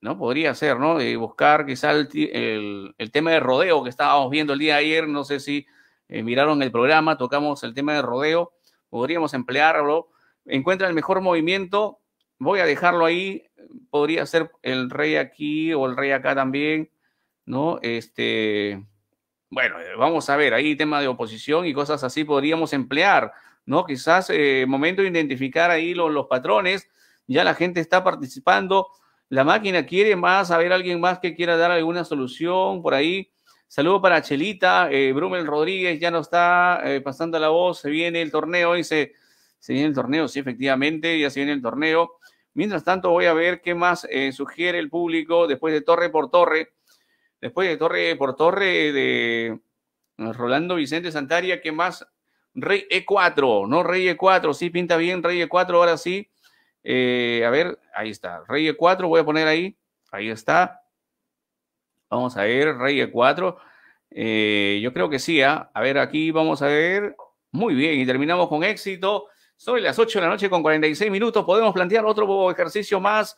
¿No? Podría ser, ¿no? buscar quizá el, el, tema de rodeo que estábamos viendo el día de ayer. No sé si miraron el programa, tocamos el tema de rodeo. Podríamos emplearlo. Encuentra el mejor movimiento voy a dejarlo ahí. Podría ser el rey aquí o el rey acá también, ¿no? Este, bueno, eh, vamos a ver, ahí tema de oposición y cosas así podríamos emplear, ¿no? Quizás eh, momento de identificar ahí los, patrones, ya la gente está participando, la máquina quiere más, a ver, alguien más que quiera dar alguna solución por ahí. Saludo para Chelita, eh, Brumel Rodríguez ya no está pasando la voz, se viene el torneo, dice, se viene el torneo, sí, efectivamente, ya se viene el torneo. Mientras tanto, voy a ver qué más eh, sugiere el público después de torre por torre. Después de torre por torre de eh, Rolando Vicente Santaria, ¿qué más? Rey E4, ¿no? Rey E4, sí, pinta bien. Rey E4, ahora sí. Eh, a ver, ahí está. Rey E4, voy a poner ahí. Ahí está. Vamos a ver, Rey E4. yo creo que sí, ¿ah? A ver, aquí vamos a ver. Muy bien, y terminamos con éxito. Sobre las 8 de la noche con 46 minutos podemos plantear otro ejercicio más,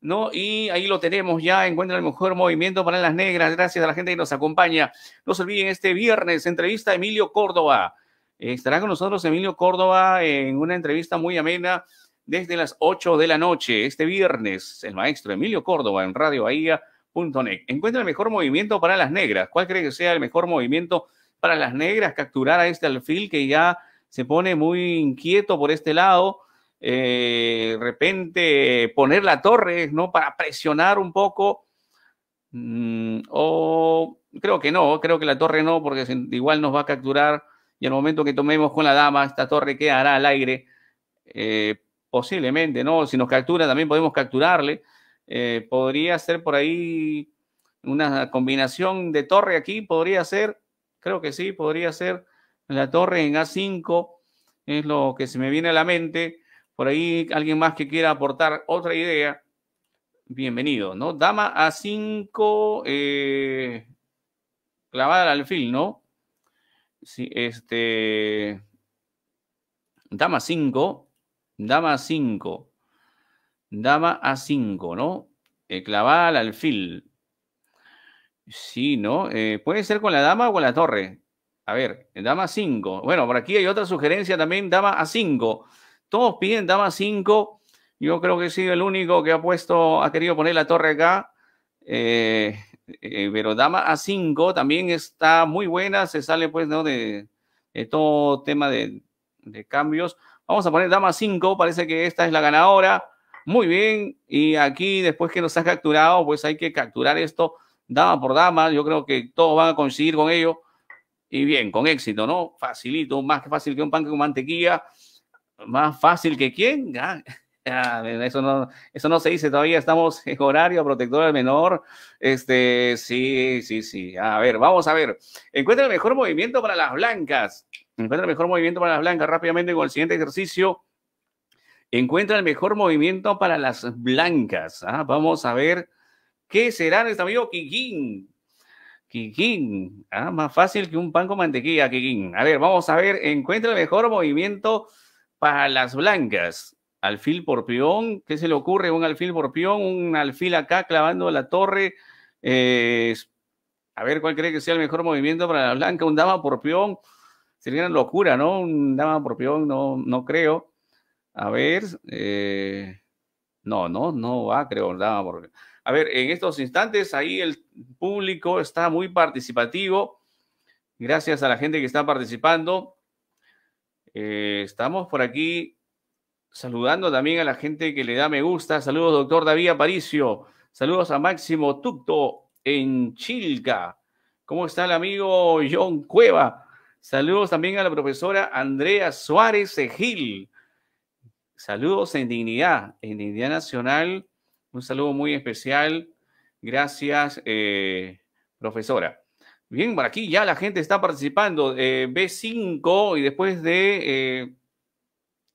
¿no? Y ahí lo tenemos ya, encuentra el mejor movimiento para las negras. Gracias a la gente que nos acompaña. No se olviden este viernes, entrevista Emilio Córdoba. Estará con nosotros Emilio Córdoba en una entrevista muy amena desde las 8 de la noche, este viernes, el maestro Emilio Córdoba en Radio Encuentra el mejor movimiento para las negras. ¿Cuál cree que sea el mejor movimiento para las negras? Capturar a este alfil que ya se pone muy inquieto por este lado. Eh, de repente poner la torre, ¿no? Para presionar un poco. Mm, o creo que no, creo que la torre no, porque igual nos va a capturar. Y al momento que tomemos con la dama, esta torre quedará al aire. Eh, posiblemente, ¿no? Si nos captura, también podemos capturarle. Eh, podría ser por ahí una combinación de torre aquí, podría ser, creo que sí, podría ser la torre en A5 es lo que se me viene a la mente. Por ahí alguien más que quiera aportar otra idea, bienvenido, ¿no? Dama A5 eh, clavada al alfil, ¿no? Sí, este. Dama 5, dama 5, dama A5, ¿no? Eh, clavada al alfil. Sí, ¿no? Eh, puede ser con la dama o con la torre. A ver, dama 5. Bueno, por aquí hay otra sugerencia también, dama a 5. Todos piden dama 5. Yo creo que he sido el único que ha puesto, ha querido poner la torre acá. Eh, eh, pero dama a 5 también está muy buena. Se sale pues, ¿no? De, todo tema de, cambios. Vamos a poner dama 5. Parece que esta es la ganadora. Muy bien. Y aquí, después que nos ha capturado, pues hay que capturar esto dama por dama. Yo creo que todos van a coincidir con ello y bien, con éxito, ¿no? Facilito, más que fácil que un pan con mantequilla, más fácil que quién. <laughs> Ah, eso, no, eso no se dice todavía, estamos en horario protector al menor. Este, sí, sí, sí. A ver, vamos a ver. Encuentra el mejor movimiento para las blancas. Encuentra el mejor movimiento para las blancas rápidamente con el siguiente ejercicio. Encuentra el mejor movimiento para las blancas. ¿ah? vamos a ver qué será nuestro amigo Kikín. Kikín. Ah, más fácil que un pan con mantequilla, Kikín. A ver, vamos a ver. Encuentra el mejor movimiento para las blancas. Alfil por peón. ¿Qué se le ocurre? Un alfil por peón, un alfil acá clavando la torre. Eh, a ver, ¿cuál cree que sea el mejor movimiento para la blanca? Un dama por peón. Sería una locura, ¿no? Un dama por peón, no, no creo. A ver. Eh, no, no, no va, creo, dama por a ver, en estos instantes ahí el público está muy participativo. Gracias a la gente que está participando. Eh, estamos por aquí saludando también a la gente que le da me gusta. Saludos, doctor David Aparicio. Saludos a Máximo Tucto en Chilca. ¿Cómo está el amigo John Cueva? Saludos también a la profesora Andrea Suárez Egil. Saludos en Dignidad, en Dignidad Nacional un saludo muy especial. Gracias, eh, profesora. Bien, por aquí ya la gente está participando. Eh, B5 y después de, eh,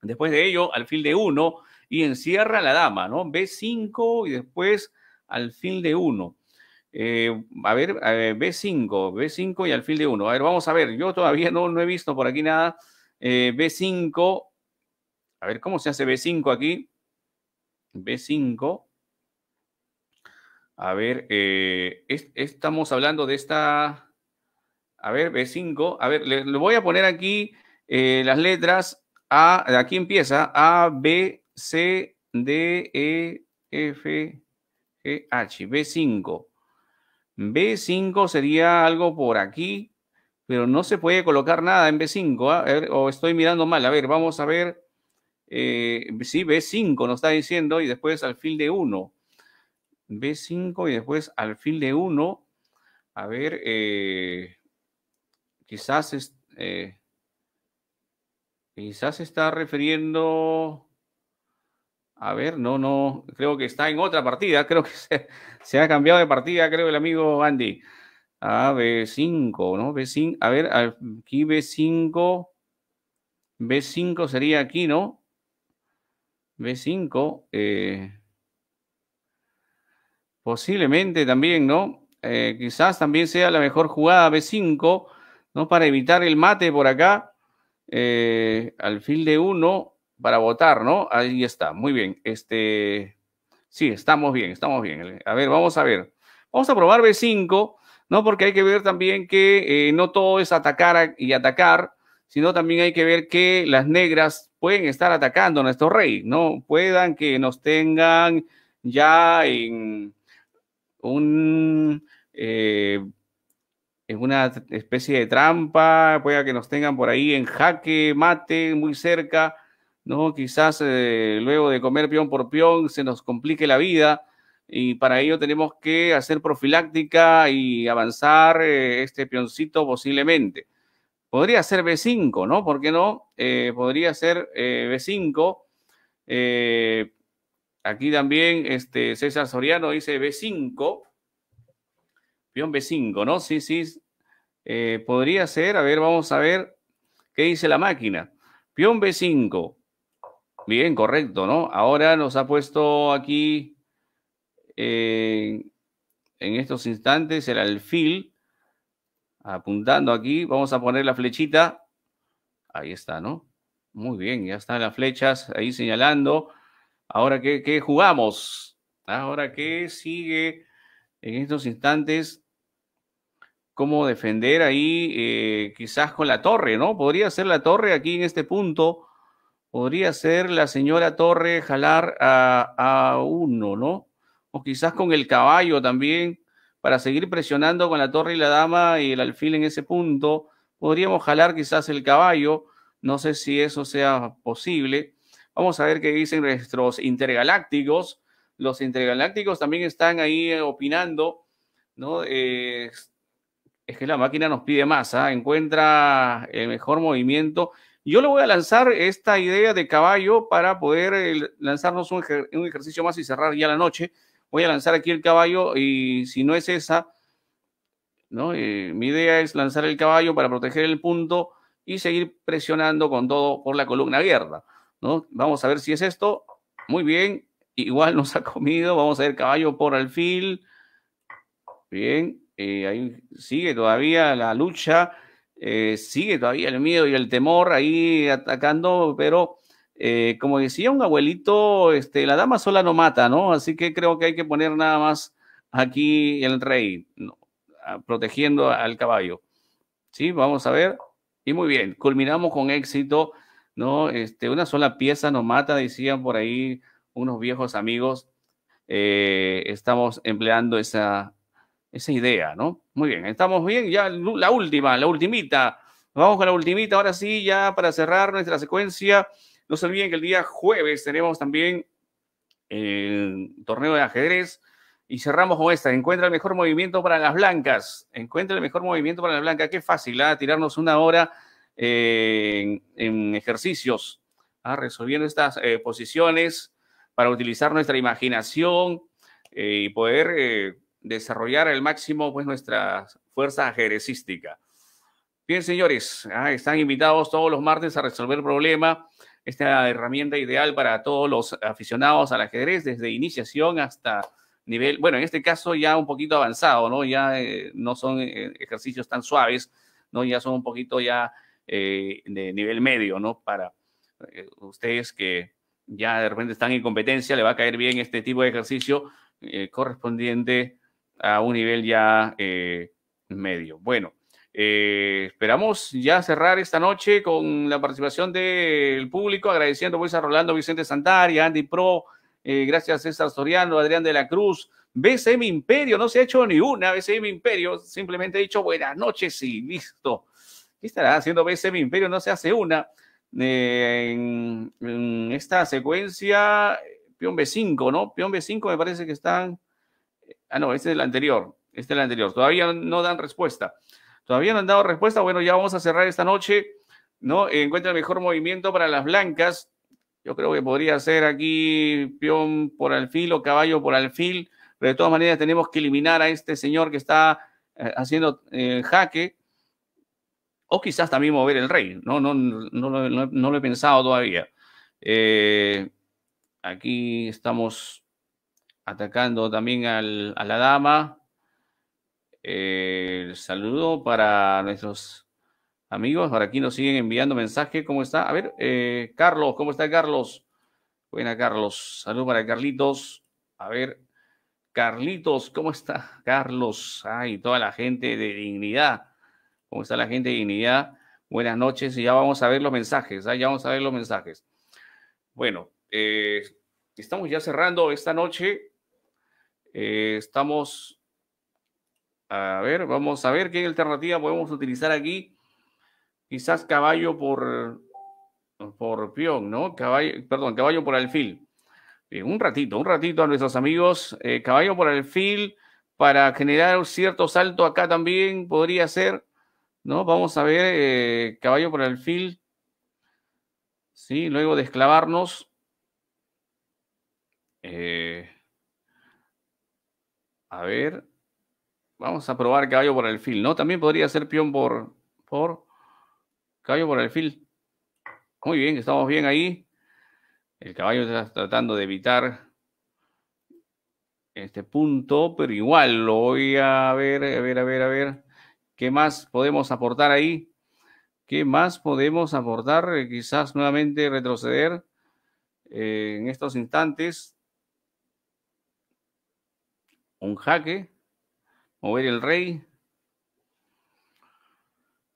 después de ello, alfil de 1 y encierra la dama, ¿no? B5 y después alfil de 1. a ver, B5, B5 y alfil de 1. A ver, vamos a ver. Yo todavía no, no he visto por aquí nada. B5. A ver, ¿cómo se hace B5 aquí? B5. A ver, eh, estamos hablando de esta. A ver, B5. A ver, le, voy a poner aquí eh, las letras. A, aquí empieza A, B, C, D, E, F, G, H. B5. B5 sería algo por aquí, pero no se puede colocar nada en B5. ¿ah? o estoy mirando mal. A ver, vamos a ver. Eh, sí, B5 nos está diciendo y después al alfil de 1. B5 y después al fin de 1. A ver, eh, quizás, eh, se quizás está refiriendo... A ver, no, no, creo que está en otra partida, <laughs> creo que se, se ha cambiado de partida, creo el amigo Andy. A B5, ¿no? B5, a ver, aquí B5, B5 sería aquí, ¿no? B5, eh, Posiblemente también, ¿no? Eh, quizás también sea la mejor jugada B5, ¿no? Para evitar el mate por acá. Eh, al fin de uno para votar, ¿no? Ahí está, muy bien. Este, sí, estamos bien, estamos bien. A ver, vamos a ver. Vamos a probar B5, ¿no? Porque hay que ver también que eh, no todo es atacar y atacar, sino también hay que ver que las negras pueden estar atacando a nuestro rey, ¿no? Puedan que nos tengan ya en eh, es una especie de trampa, pueda que nos tengan por ahí en jaque, mate, muy cerca, ¿no? Quizás eh, luego de comer peón por peón se nos complique la vida y para ello tenemos que hacer profiláctica y avanzar eh, este peoncito posiblemente. Podría ser B5, ¿no? ¿Por qué no? podría ser B5, Aquí también este, César Soriano dice B5. Pion B5, ¿no? Sí, sí. Eh, podría ser, a ver, vamos a ver qué dice la máquina. Pion B5. Bien, correcto, ¿no? Ahora nos ha puesto aquí eh, en estos instantes el alfil apuntando aquí. Vamos a poner la flechita. Ahí está, ¿no? Muy bien, ya están las flechas ahí señalando. Ahora, que jugamos? Ahora, que sigue en estos instantes? ¿Cómo defender ahí? Eh, quizás con la torre, ¿no? Podría ser la torre aquí en este punto. Podría ser la señora Torre jalar a, a uno, ¿no? O quizás con el caballo también para seguir presionando con la torre y la dama y el alfil en ese punto. Podríamos jalar quizás el caballo, no sé si eso sea posible. Vamos a ver qué dicen nuestros intergalácticos. Los intergalácticos también están ahí eh, opinando, eh, es que la máquina nos pide más, ¿ah? encuentra el mejor movimiento. Yo le voy a lanzar esta idea de caballo para poder eh, lanzarnos un, ejercicio más y cerrar ya la noche. Voy a lanzar aquí el caballo y si no es esa, mi idea es lanzar el caballo para proteger el punto y seguir presionando con todo por la columna abierta. Vamos a ver si es esto. Muy bien, igual nos ha comido. Vamos a ver caballo por alfil. Bien, eh, ahí sigue todavía la lucha, eh, sigue todavía el miedo y el temor ahí atacando, pero eh, como decía un abuelito, este, la dama sola no mata, ¿no? Así que creo que hay que poner nada más aquí el rey, ah, protegiendo al caballo. Sí, vamos a ver. Y muy bien, culminamos con éxito ¿no? Este, una sola pieza nos mata, decían por ahí unos viejos amigos. Eh, estamos empleando esa, esa idea, ¿no? Muy bien, estamos bien. Ya la última, la ultimita. Vamos con la ultimita, ahora sí, ya para cerrar nuestra secuencia. No se olviden que el día jueves tenemos también el torneo de ajedrez. Y cerramos con esta. Encuentra el mejor movimiento para las blancas. Encuentra el mejor movimiento para las blancas. Qué fácil, ¿ah? Tirarnos una hora en, ejercicios, ah, resolviendo estas eh, posiciones para utilizar nuestra imaginación eh, y poder eh, desarrollar al máximo pues, nuestra fuerza ajedrecística. Bien, señores, ah, están invitados todos los martes a resolver el problema. Esta herramienta ideal para todos los aficionados al ajedrez, desde iniciación hasta nivel, bueno, en este caso ya un poquito avanzado, ¿no? Ya no son ejercicios tan suaves, ¿no? Ya son un poquito ya eh, de nivel medio, ¿no? Para eh, ustedes que ya de repente están en competencia, le va a caer bien este tipo de ejercicio eh, correspondiente a un nivel ya medio. Bueno, esperamos ya cerrar esta noche con la participación del público, agradeciendo pues a Rolando Vicente Santari, Andy Pro, gracias César Soriano, Adrián de la Cruz, BCM Imperio, no se ha hecho ni una BCM Imperio, simplemente he dicho buenas noches y listo estará haciendo BSM imperio no se hace una. Eh, en, esta secuencia, peón B5, ¿no? Peón B5 me parece que están... Ah, no, este es el anterior. Este es el anterior. Todavía no dan respuesta. Todavía no han dado respuesta. Bueno, ya vamos a cerrar esta noche. ¿no? Encuentra el mejor movimiento para las blancas. Yo creo que podría ser aquí peón por alfil o caballo por alfil, pero de todas maneras tenemos que eliminar a este señor que está eh, haciendo eh, jaque o quizás también mover el rey. No, no, no, lo he pensado todavía. Eh, aquí estamos atacando también a la dama. Eh, el saludo para nuestros amigos. por aquí nos siguen enviando mensajes. ¿Cómo está? A ver, eh, Carlos, ¿cómo está Carlos? Buena, Carlos. Saludo para Carlitos. A ver, Carlitos, ¿cómo está? Carlos, ay, toda la gente de dignidad ¿Cómo está la gente de Dignidad? Buenas noches y ya vamos a ver los mensajes, ¿ah? ya vamos a ver los mensajes. Bueno, eh, estamos ya cerrando esta noche. Eh, estamos, a ver, vamos a ver qué alternativa podemos utilizar aquí. Quizás caballo por, por peón, ¿no? Caballo, perdón, caballo por alfil. Eh, un ratito, un ratito a nuestros amigos. caballo por alfil para generar cierto salto acá también podría ser. ¿no? Vamos a ver eh, caballo por el fil, ¿sí? Luego de esclavarnos. Eh, a ver, vamos a probar caballo por el fil, ¿no? También podría ser peón por, por caballo por el fil. Muy bien, estamos bien ahí. El caballo está tratando de evitar este punto, pero igual lo voy a ver, a ver, a ver, a ver. ¿Qué más podemos aportar ahí? ¿Qué más podemos aportar? Eh, quizás nuevamente retroceder eh, en estos instantes. Un jaque. Mover el rey.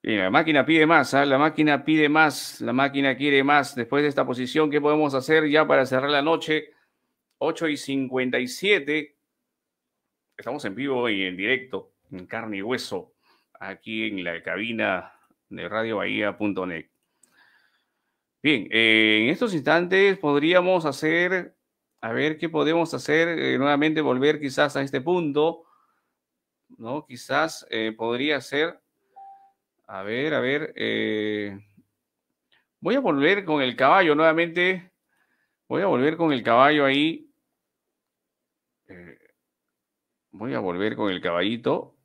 Y la máquina pide más, ¿ah? la máquina pide más, la máquina quiere más. Después de esta posición, ¿qué podemos hacer ya para cerrar la noche? 8 y 57. Estamos en vivo y en directo, en carne y hueso aquí en la cabina de Radio Bahía.net. Bien, eh, en estos instantes podríamos hacer, a ver qué podemos hacer, eh, nuevamente volver quizás a este punto, ¿no? Quizás eh, podría ser, a ver, a ver, voy a volver con el caballo nuevamente, voy a volver con el caballo ahí, voy a volver con el caballito,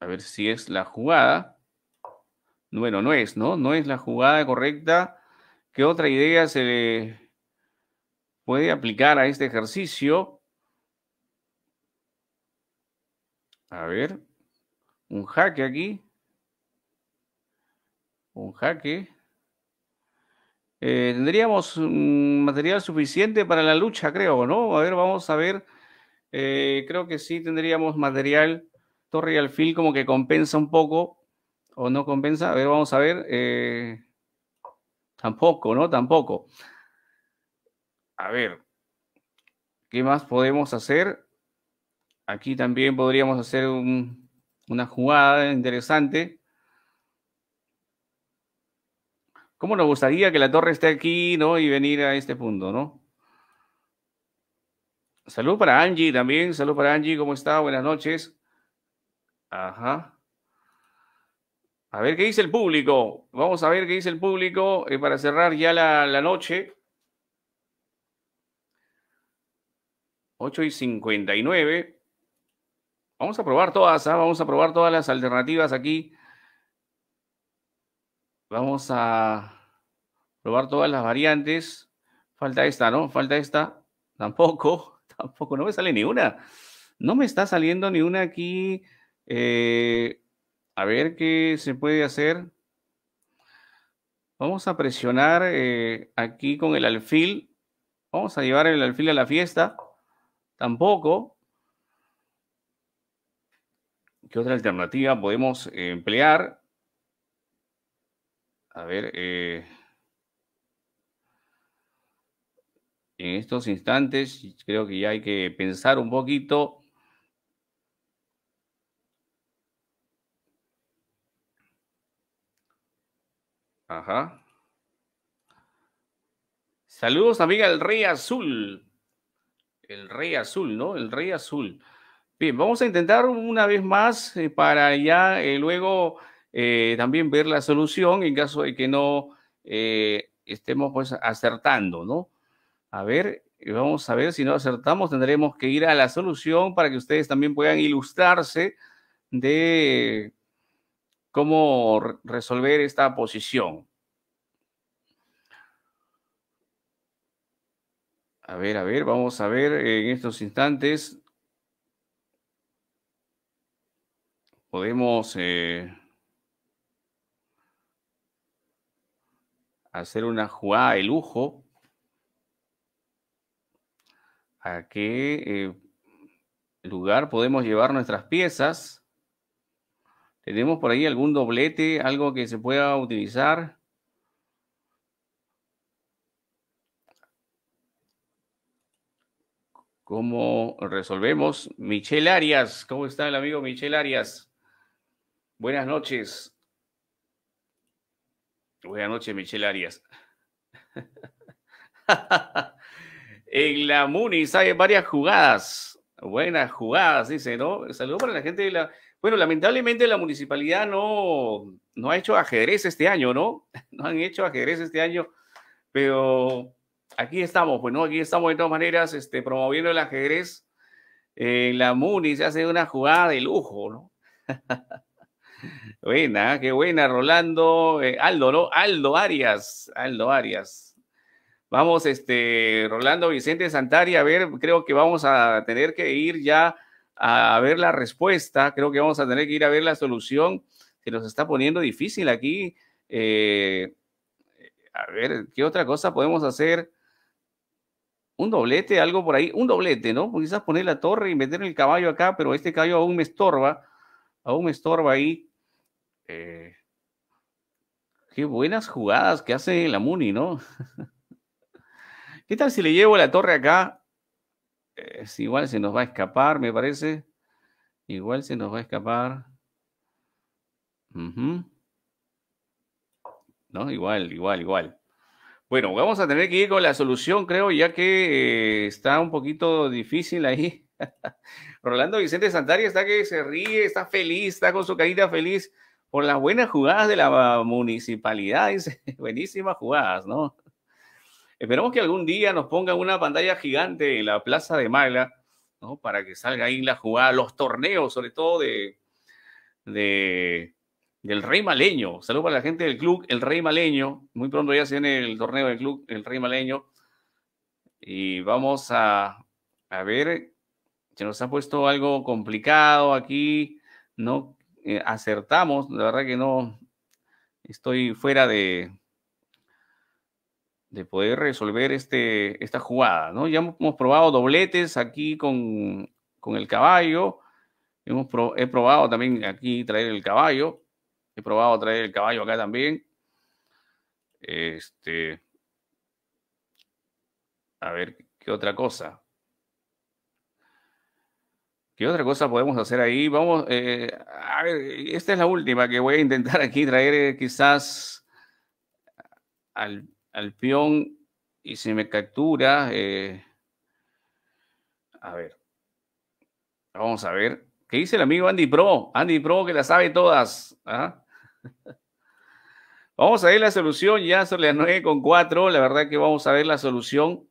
a ver si es la jugada. Bueno, no es, ¿no? No es la jugada correcta. ¿Qué otra idea se le puede aplicar a este ejercicio? A ver, un jaque aquí. Un jaque. Eh, tendríamos mm, material suficiente para la lucha, creo, ¿no? A ver, vamos a ver. Eh, creo que sí tendríamos material Torre y alfil como que compensa un poco o no compensa. A ver, vamos a ver. Eh, tampoco, ¿no? Tampoco. A ver, ¿qué más podemos hacer? Aquí también podríamos hacer un, una jugada interesante. ¿Cómo nos gustaría que la torre esté aquí, ¿no? Y venir a este punto, ¿no? Salud para Angie también. Salud para Angie. ¿Cómo está? Buenas noches. Ajá. A ver qué dice el público. Vamos a ver qué dice el público eh, para cerrar ya la, noche. 8 y 59. Vamos a probar todas, ¿ah? vamos a probar todas las alternativas aquí. Vamos a probar todas las variantes. Falta esta, ¿no? Falta esta. Tampoco, <laughs> tampoco, no me sale ni una. No me está saliendo ni una aquí. Eh, a ver qué se puede hacer. Vamos a presionar eh, aquí con el alfil. Vamos a llevar el alfil a la fiesta. Tampoco. ¿Qué otra alternativa podemos eh, emplear? A ver. en estos instantes creo que ya hay que pensar un poquito Ajá. Saludos amiga el Rey Azul. El Rey Azul, ¿no? El Rey Azul. Bien, vamos a intentar una vez más eh, para ya eh, luego eh, también ver la solución en caso de que no estemos pues acertando, ¿no? A ver, vamos a ver si no acertamos, tendremos que ir a la solución para que ustedes también puedan ilustrarse de cómo resolver esta posición. A ver, a ver, vamos a ver eh, en estos instantes. Podemos eh, hacer una jugada de lujo a qué eh, lugar podemos llevar nuestras piezas. Eh, Tenemos por ahí algún doblete, algo que se pueda utilizar. ¿Cómo resolvemos? Michelle Arias, ¿cómo está el amigo Michelle Arias? Buenas noches. Buenas noches, Michelle Arias. <laughs> en la Munis hay varias jugadas. Buenas jugadas, dice, ¿no? Saludos para la gente de la, bueno, lamentablemente la municipalidad no, no ha hecho ajedrez este año, ¿no? <laughs> No han hecho ajedrez este año, pero aquí estamos, bueno pues, no, aquí estamos de todas maneras este, promoviendo el ajedrez. en la Muni se hace una jugada de lujo, ¿no? <laughs> buena, qué buena, Rolando. Eh, Aldo, ¿no? Aldo Arias, Aldo Arias. Vamos, este, Rolando Vicente Santari, a ver, creo que vamos a tener que ir ya a ver la respuesta. Creo que vamos a tener que ir a ver la solución. que nos está poniendo difícil aquí. Eh, a ver, ¿qué otra cosa podemos hacer? Un doblete, algo por ahí. Un doblete, ¿no? quizás poner la torre y meter el caballo acá, pero este caballo aún me estorba. Aún me estorba ahí. Eh, qué buenas jugadas que hace la Muni, ¿no? <laughs> ¿Qué tal si le llevo la torre acá es igual se nos va a escapar, me parece. Igual se nos va a escapar. No, igual, igual, igual. Bueno, vamos a tener que ir con la solución, creo, ya que eh, está un poquito difícil ahí. <laughs> Rolando Vicente Santari está que se ríe, está feliz, está con su carita feliz por las buenas jugadas de la municipalidad, <laughs> buenísimas jugadas, ¿no? Esperamos que algún día nos pongan una pantalla gigante en la Plaza de Magla, ¿no? Para que salga ahí la jugada, los torneos, sobre todo de, de del Rey Maleño. Saludos para la gente del club, el Rey Maleño. Muy pronto ya se viene el torneo del club, el Rey Maleño. Y vamos a, ver, se nos ha puesto algo complicado aquí, no eh, acertamos, la verdad que no estoy fuera de, de poder resolver este, esta jugada, ¿no? Ya hemos probado dobletes aquí con, el caballo, hemos he probado también aquí traer el caballo, he probado traer el caballo acá también. Este, a ver, ¿qué otra cosa? ¿Qué otra cosa podemos hacer ahí? Vamos, eh, a ver, esta es la última que voy a intentar aquí traer eh, quizás al al peón y se me captura. Eh, a ver. Vamos a ver. ¿Qué dice el amigo Andy Pro? Andy Pro que la sabe todas. ¿ah? <laughs> vamos a ver la solución. Ya son las 9 con 4. La verdad que vamos a ver la solución.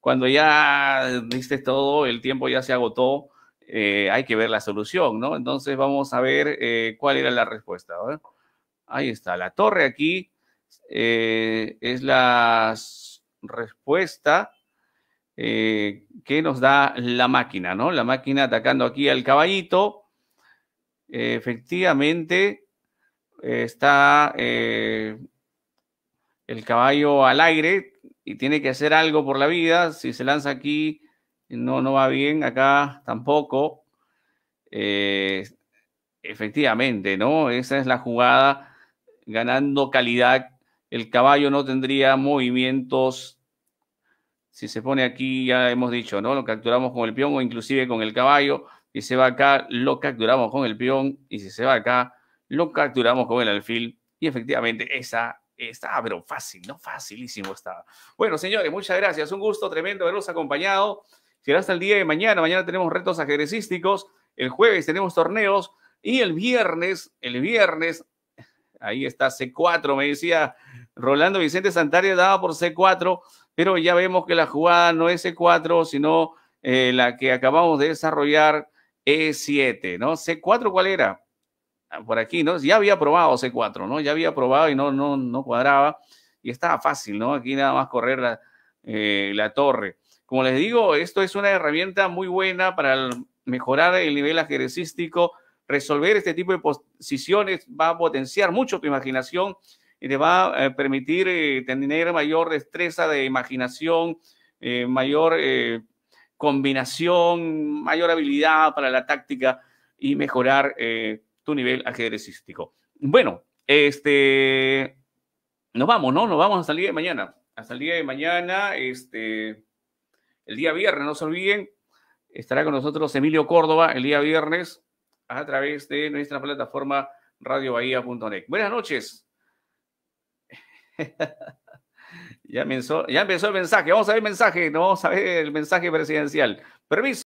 Cuando ya diste todo, el tiempo ya se agotó. Eh, hay que ver la solución, ¿no? Entonces vamos a ver eh, cuál era la respuesta. Ahí está, la torre aquí eh, es la respuesta eh, que nos da la máquina, ¿no? La máquina atacando aquí al caballito. Eh, efectivamente, está el caballo al aire y tiene que hacer algo por la vida. Si se lanza aquí, no, no va bien. Acá tampoco. efectivamente, ¿no? Esa es la jugada ganando calidad el caballo no tendría movimientos. Si se pone aquí, ya hemos dicho, ¿no? Lo capturamos con el peón o inclusive con el caballo. Y se va acá, lo capturamos con el peón. Y si se va acá, lo capturamos con el alfil. Y efectivamente, esa estaba, pero fácil, ¿no? Facilísimo estaba. Bueno, señores, muchas gracias. Un gusto tremendo haberlos acompañado. Será hasta el día de mañana. Mañana tenemos retos ajedrecísticos. El jueves tenemos torneos. Y el viernes, el viernes, ahí está C4, me decía Rolando Vicente Santaria daba por C4, pero ya vemos que la jugada no es C4, sino eh, la que acabamos de desarrollar E7, ¿no? C4, ¿cuál era? Ah, por aquí, ¿no? Ya había probado C4, ¿no? Ya había probado y no, no, no cuadraba. Y estaba fácil, ¿no? Aquí nada más correr la, eh, la torre. Como les digo, esto es una herramienta muy buena para mejorar el nivel ajedrecístico. Resolver este tipo de posiciones va a potenciar mucho tu imaginación y te va a eh, permitir eh, tener mayor destreza de imaginación, eh, mayor combinación, mayor habilidad para la táctica y mejorar tu nivel ajedrecístico. Bueno, este, nos vamos, ¿no? Nos vamos hasta el día de mañana. Hasta el día de mañana, este, el día viernes, no se olviden, estará con nosotros Emilio Córdoba el día viernes a través de nuestra plataforma radiobahía.net. Buenas noches. <laughs> ya, empezó, ya empezó el mensaje. Vamos a ver el mensaje. Vamos a ver el mensaje presidencial. Permiso.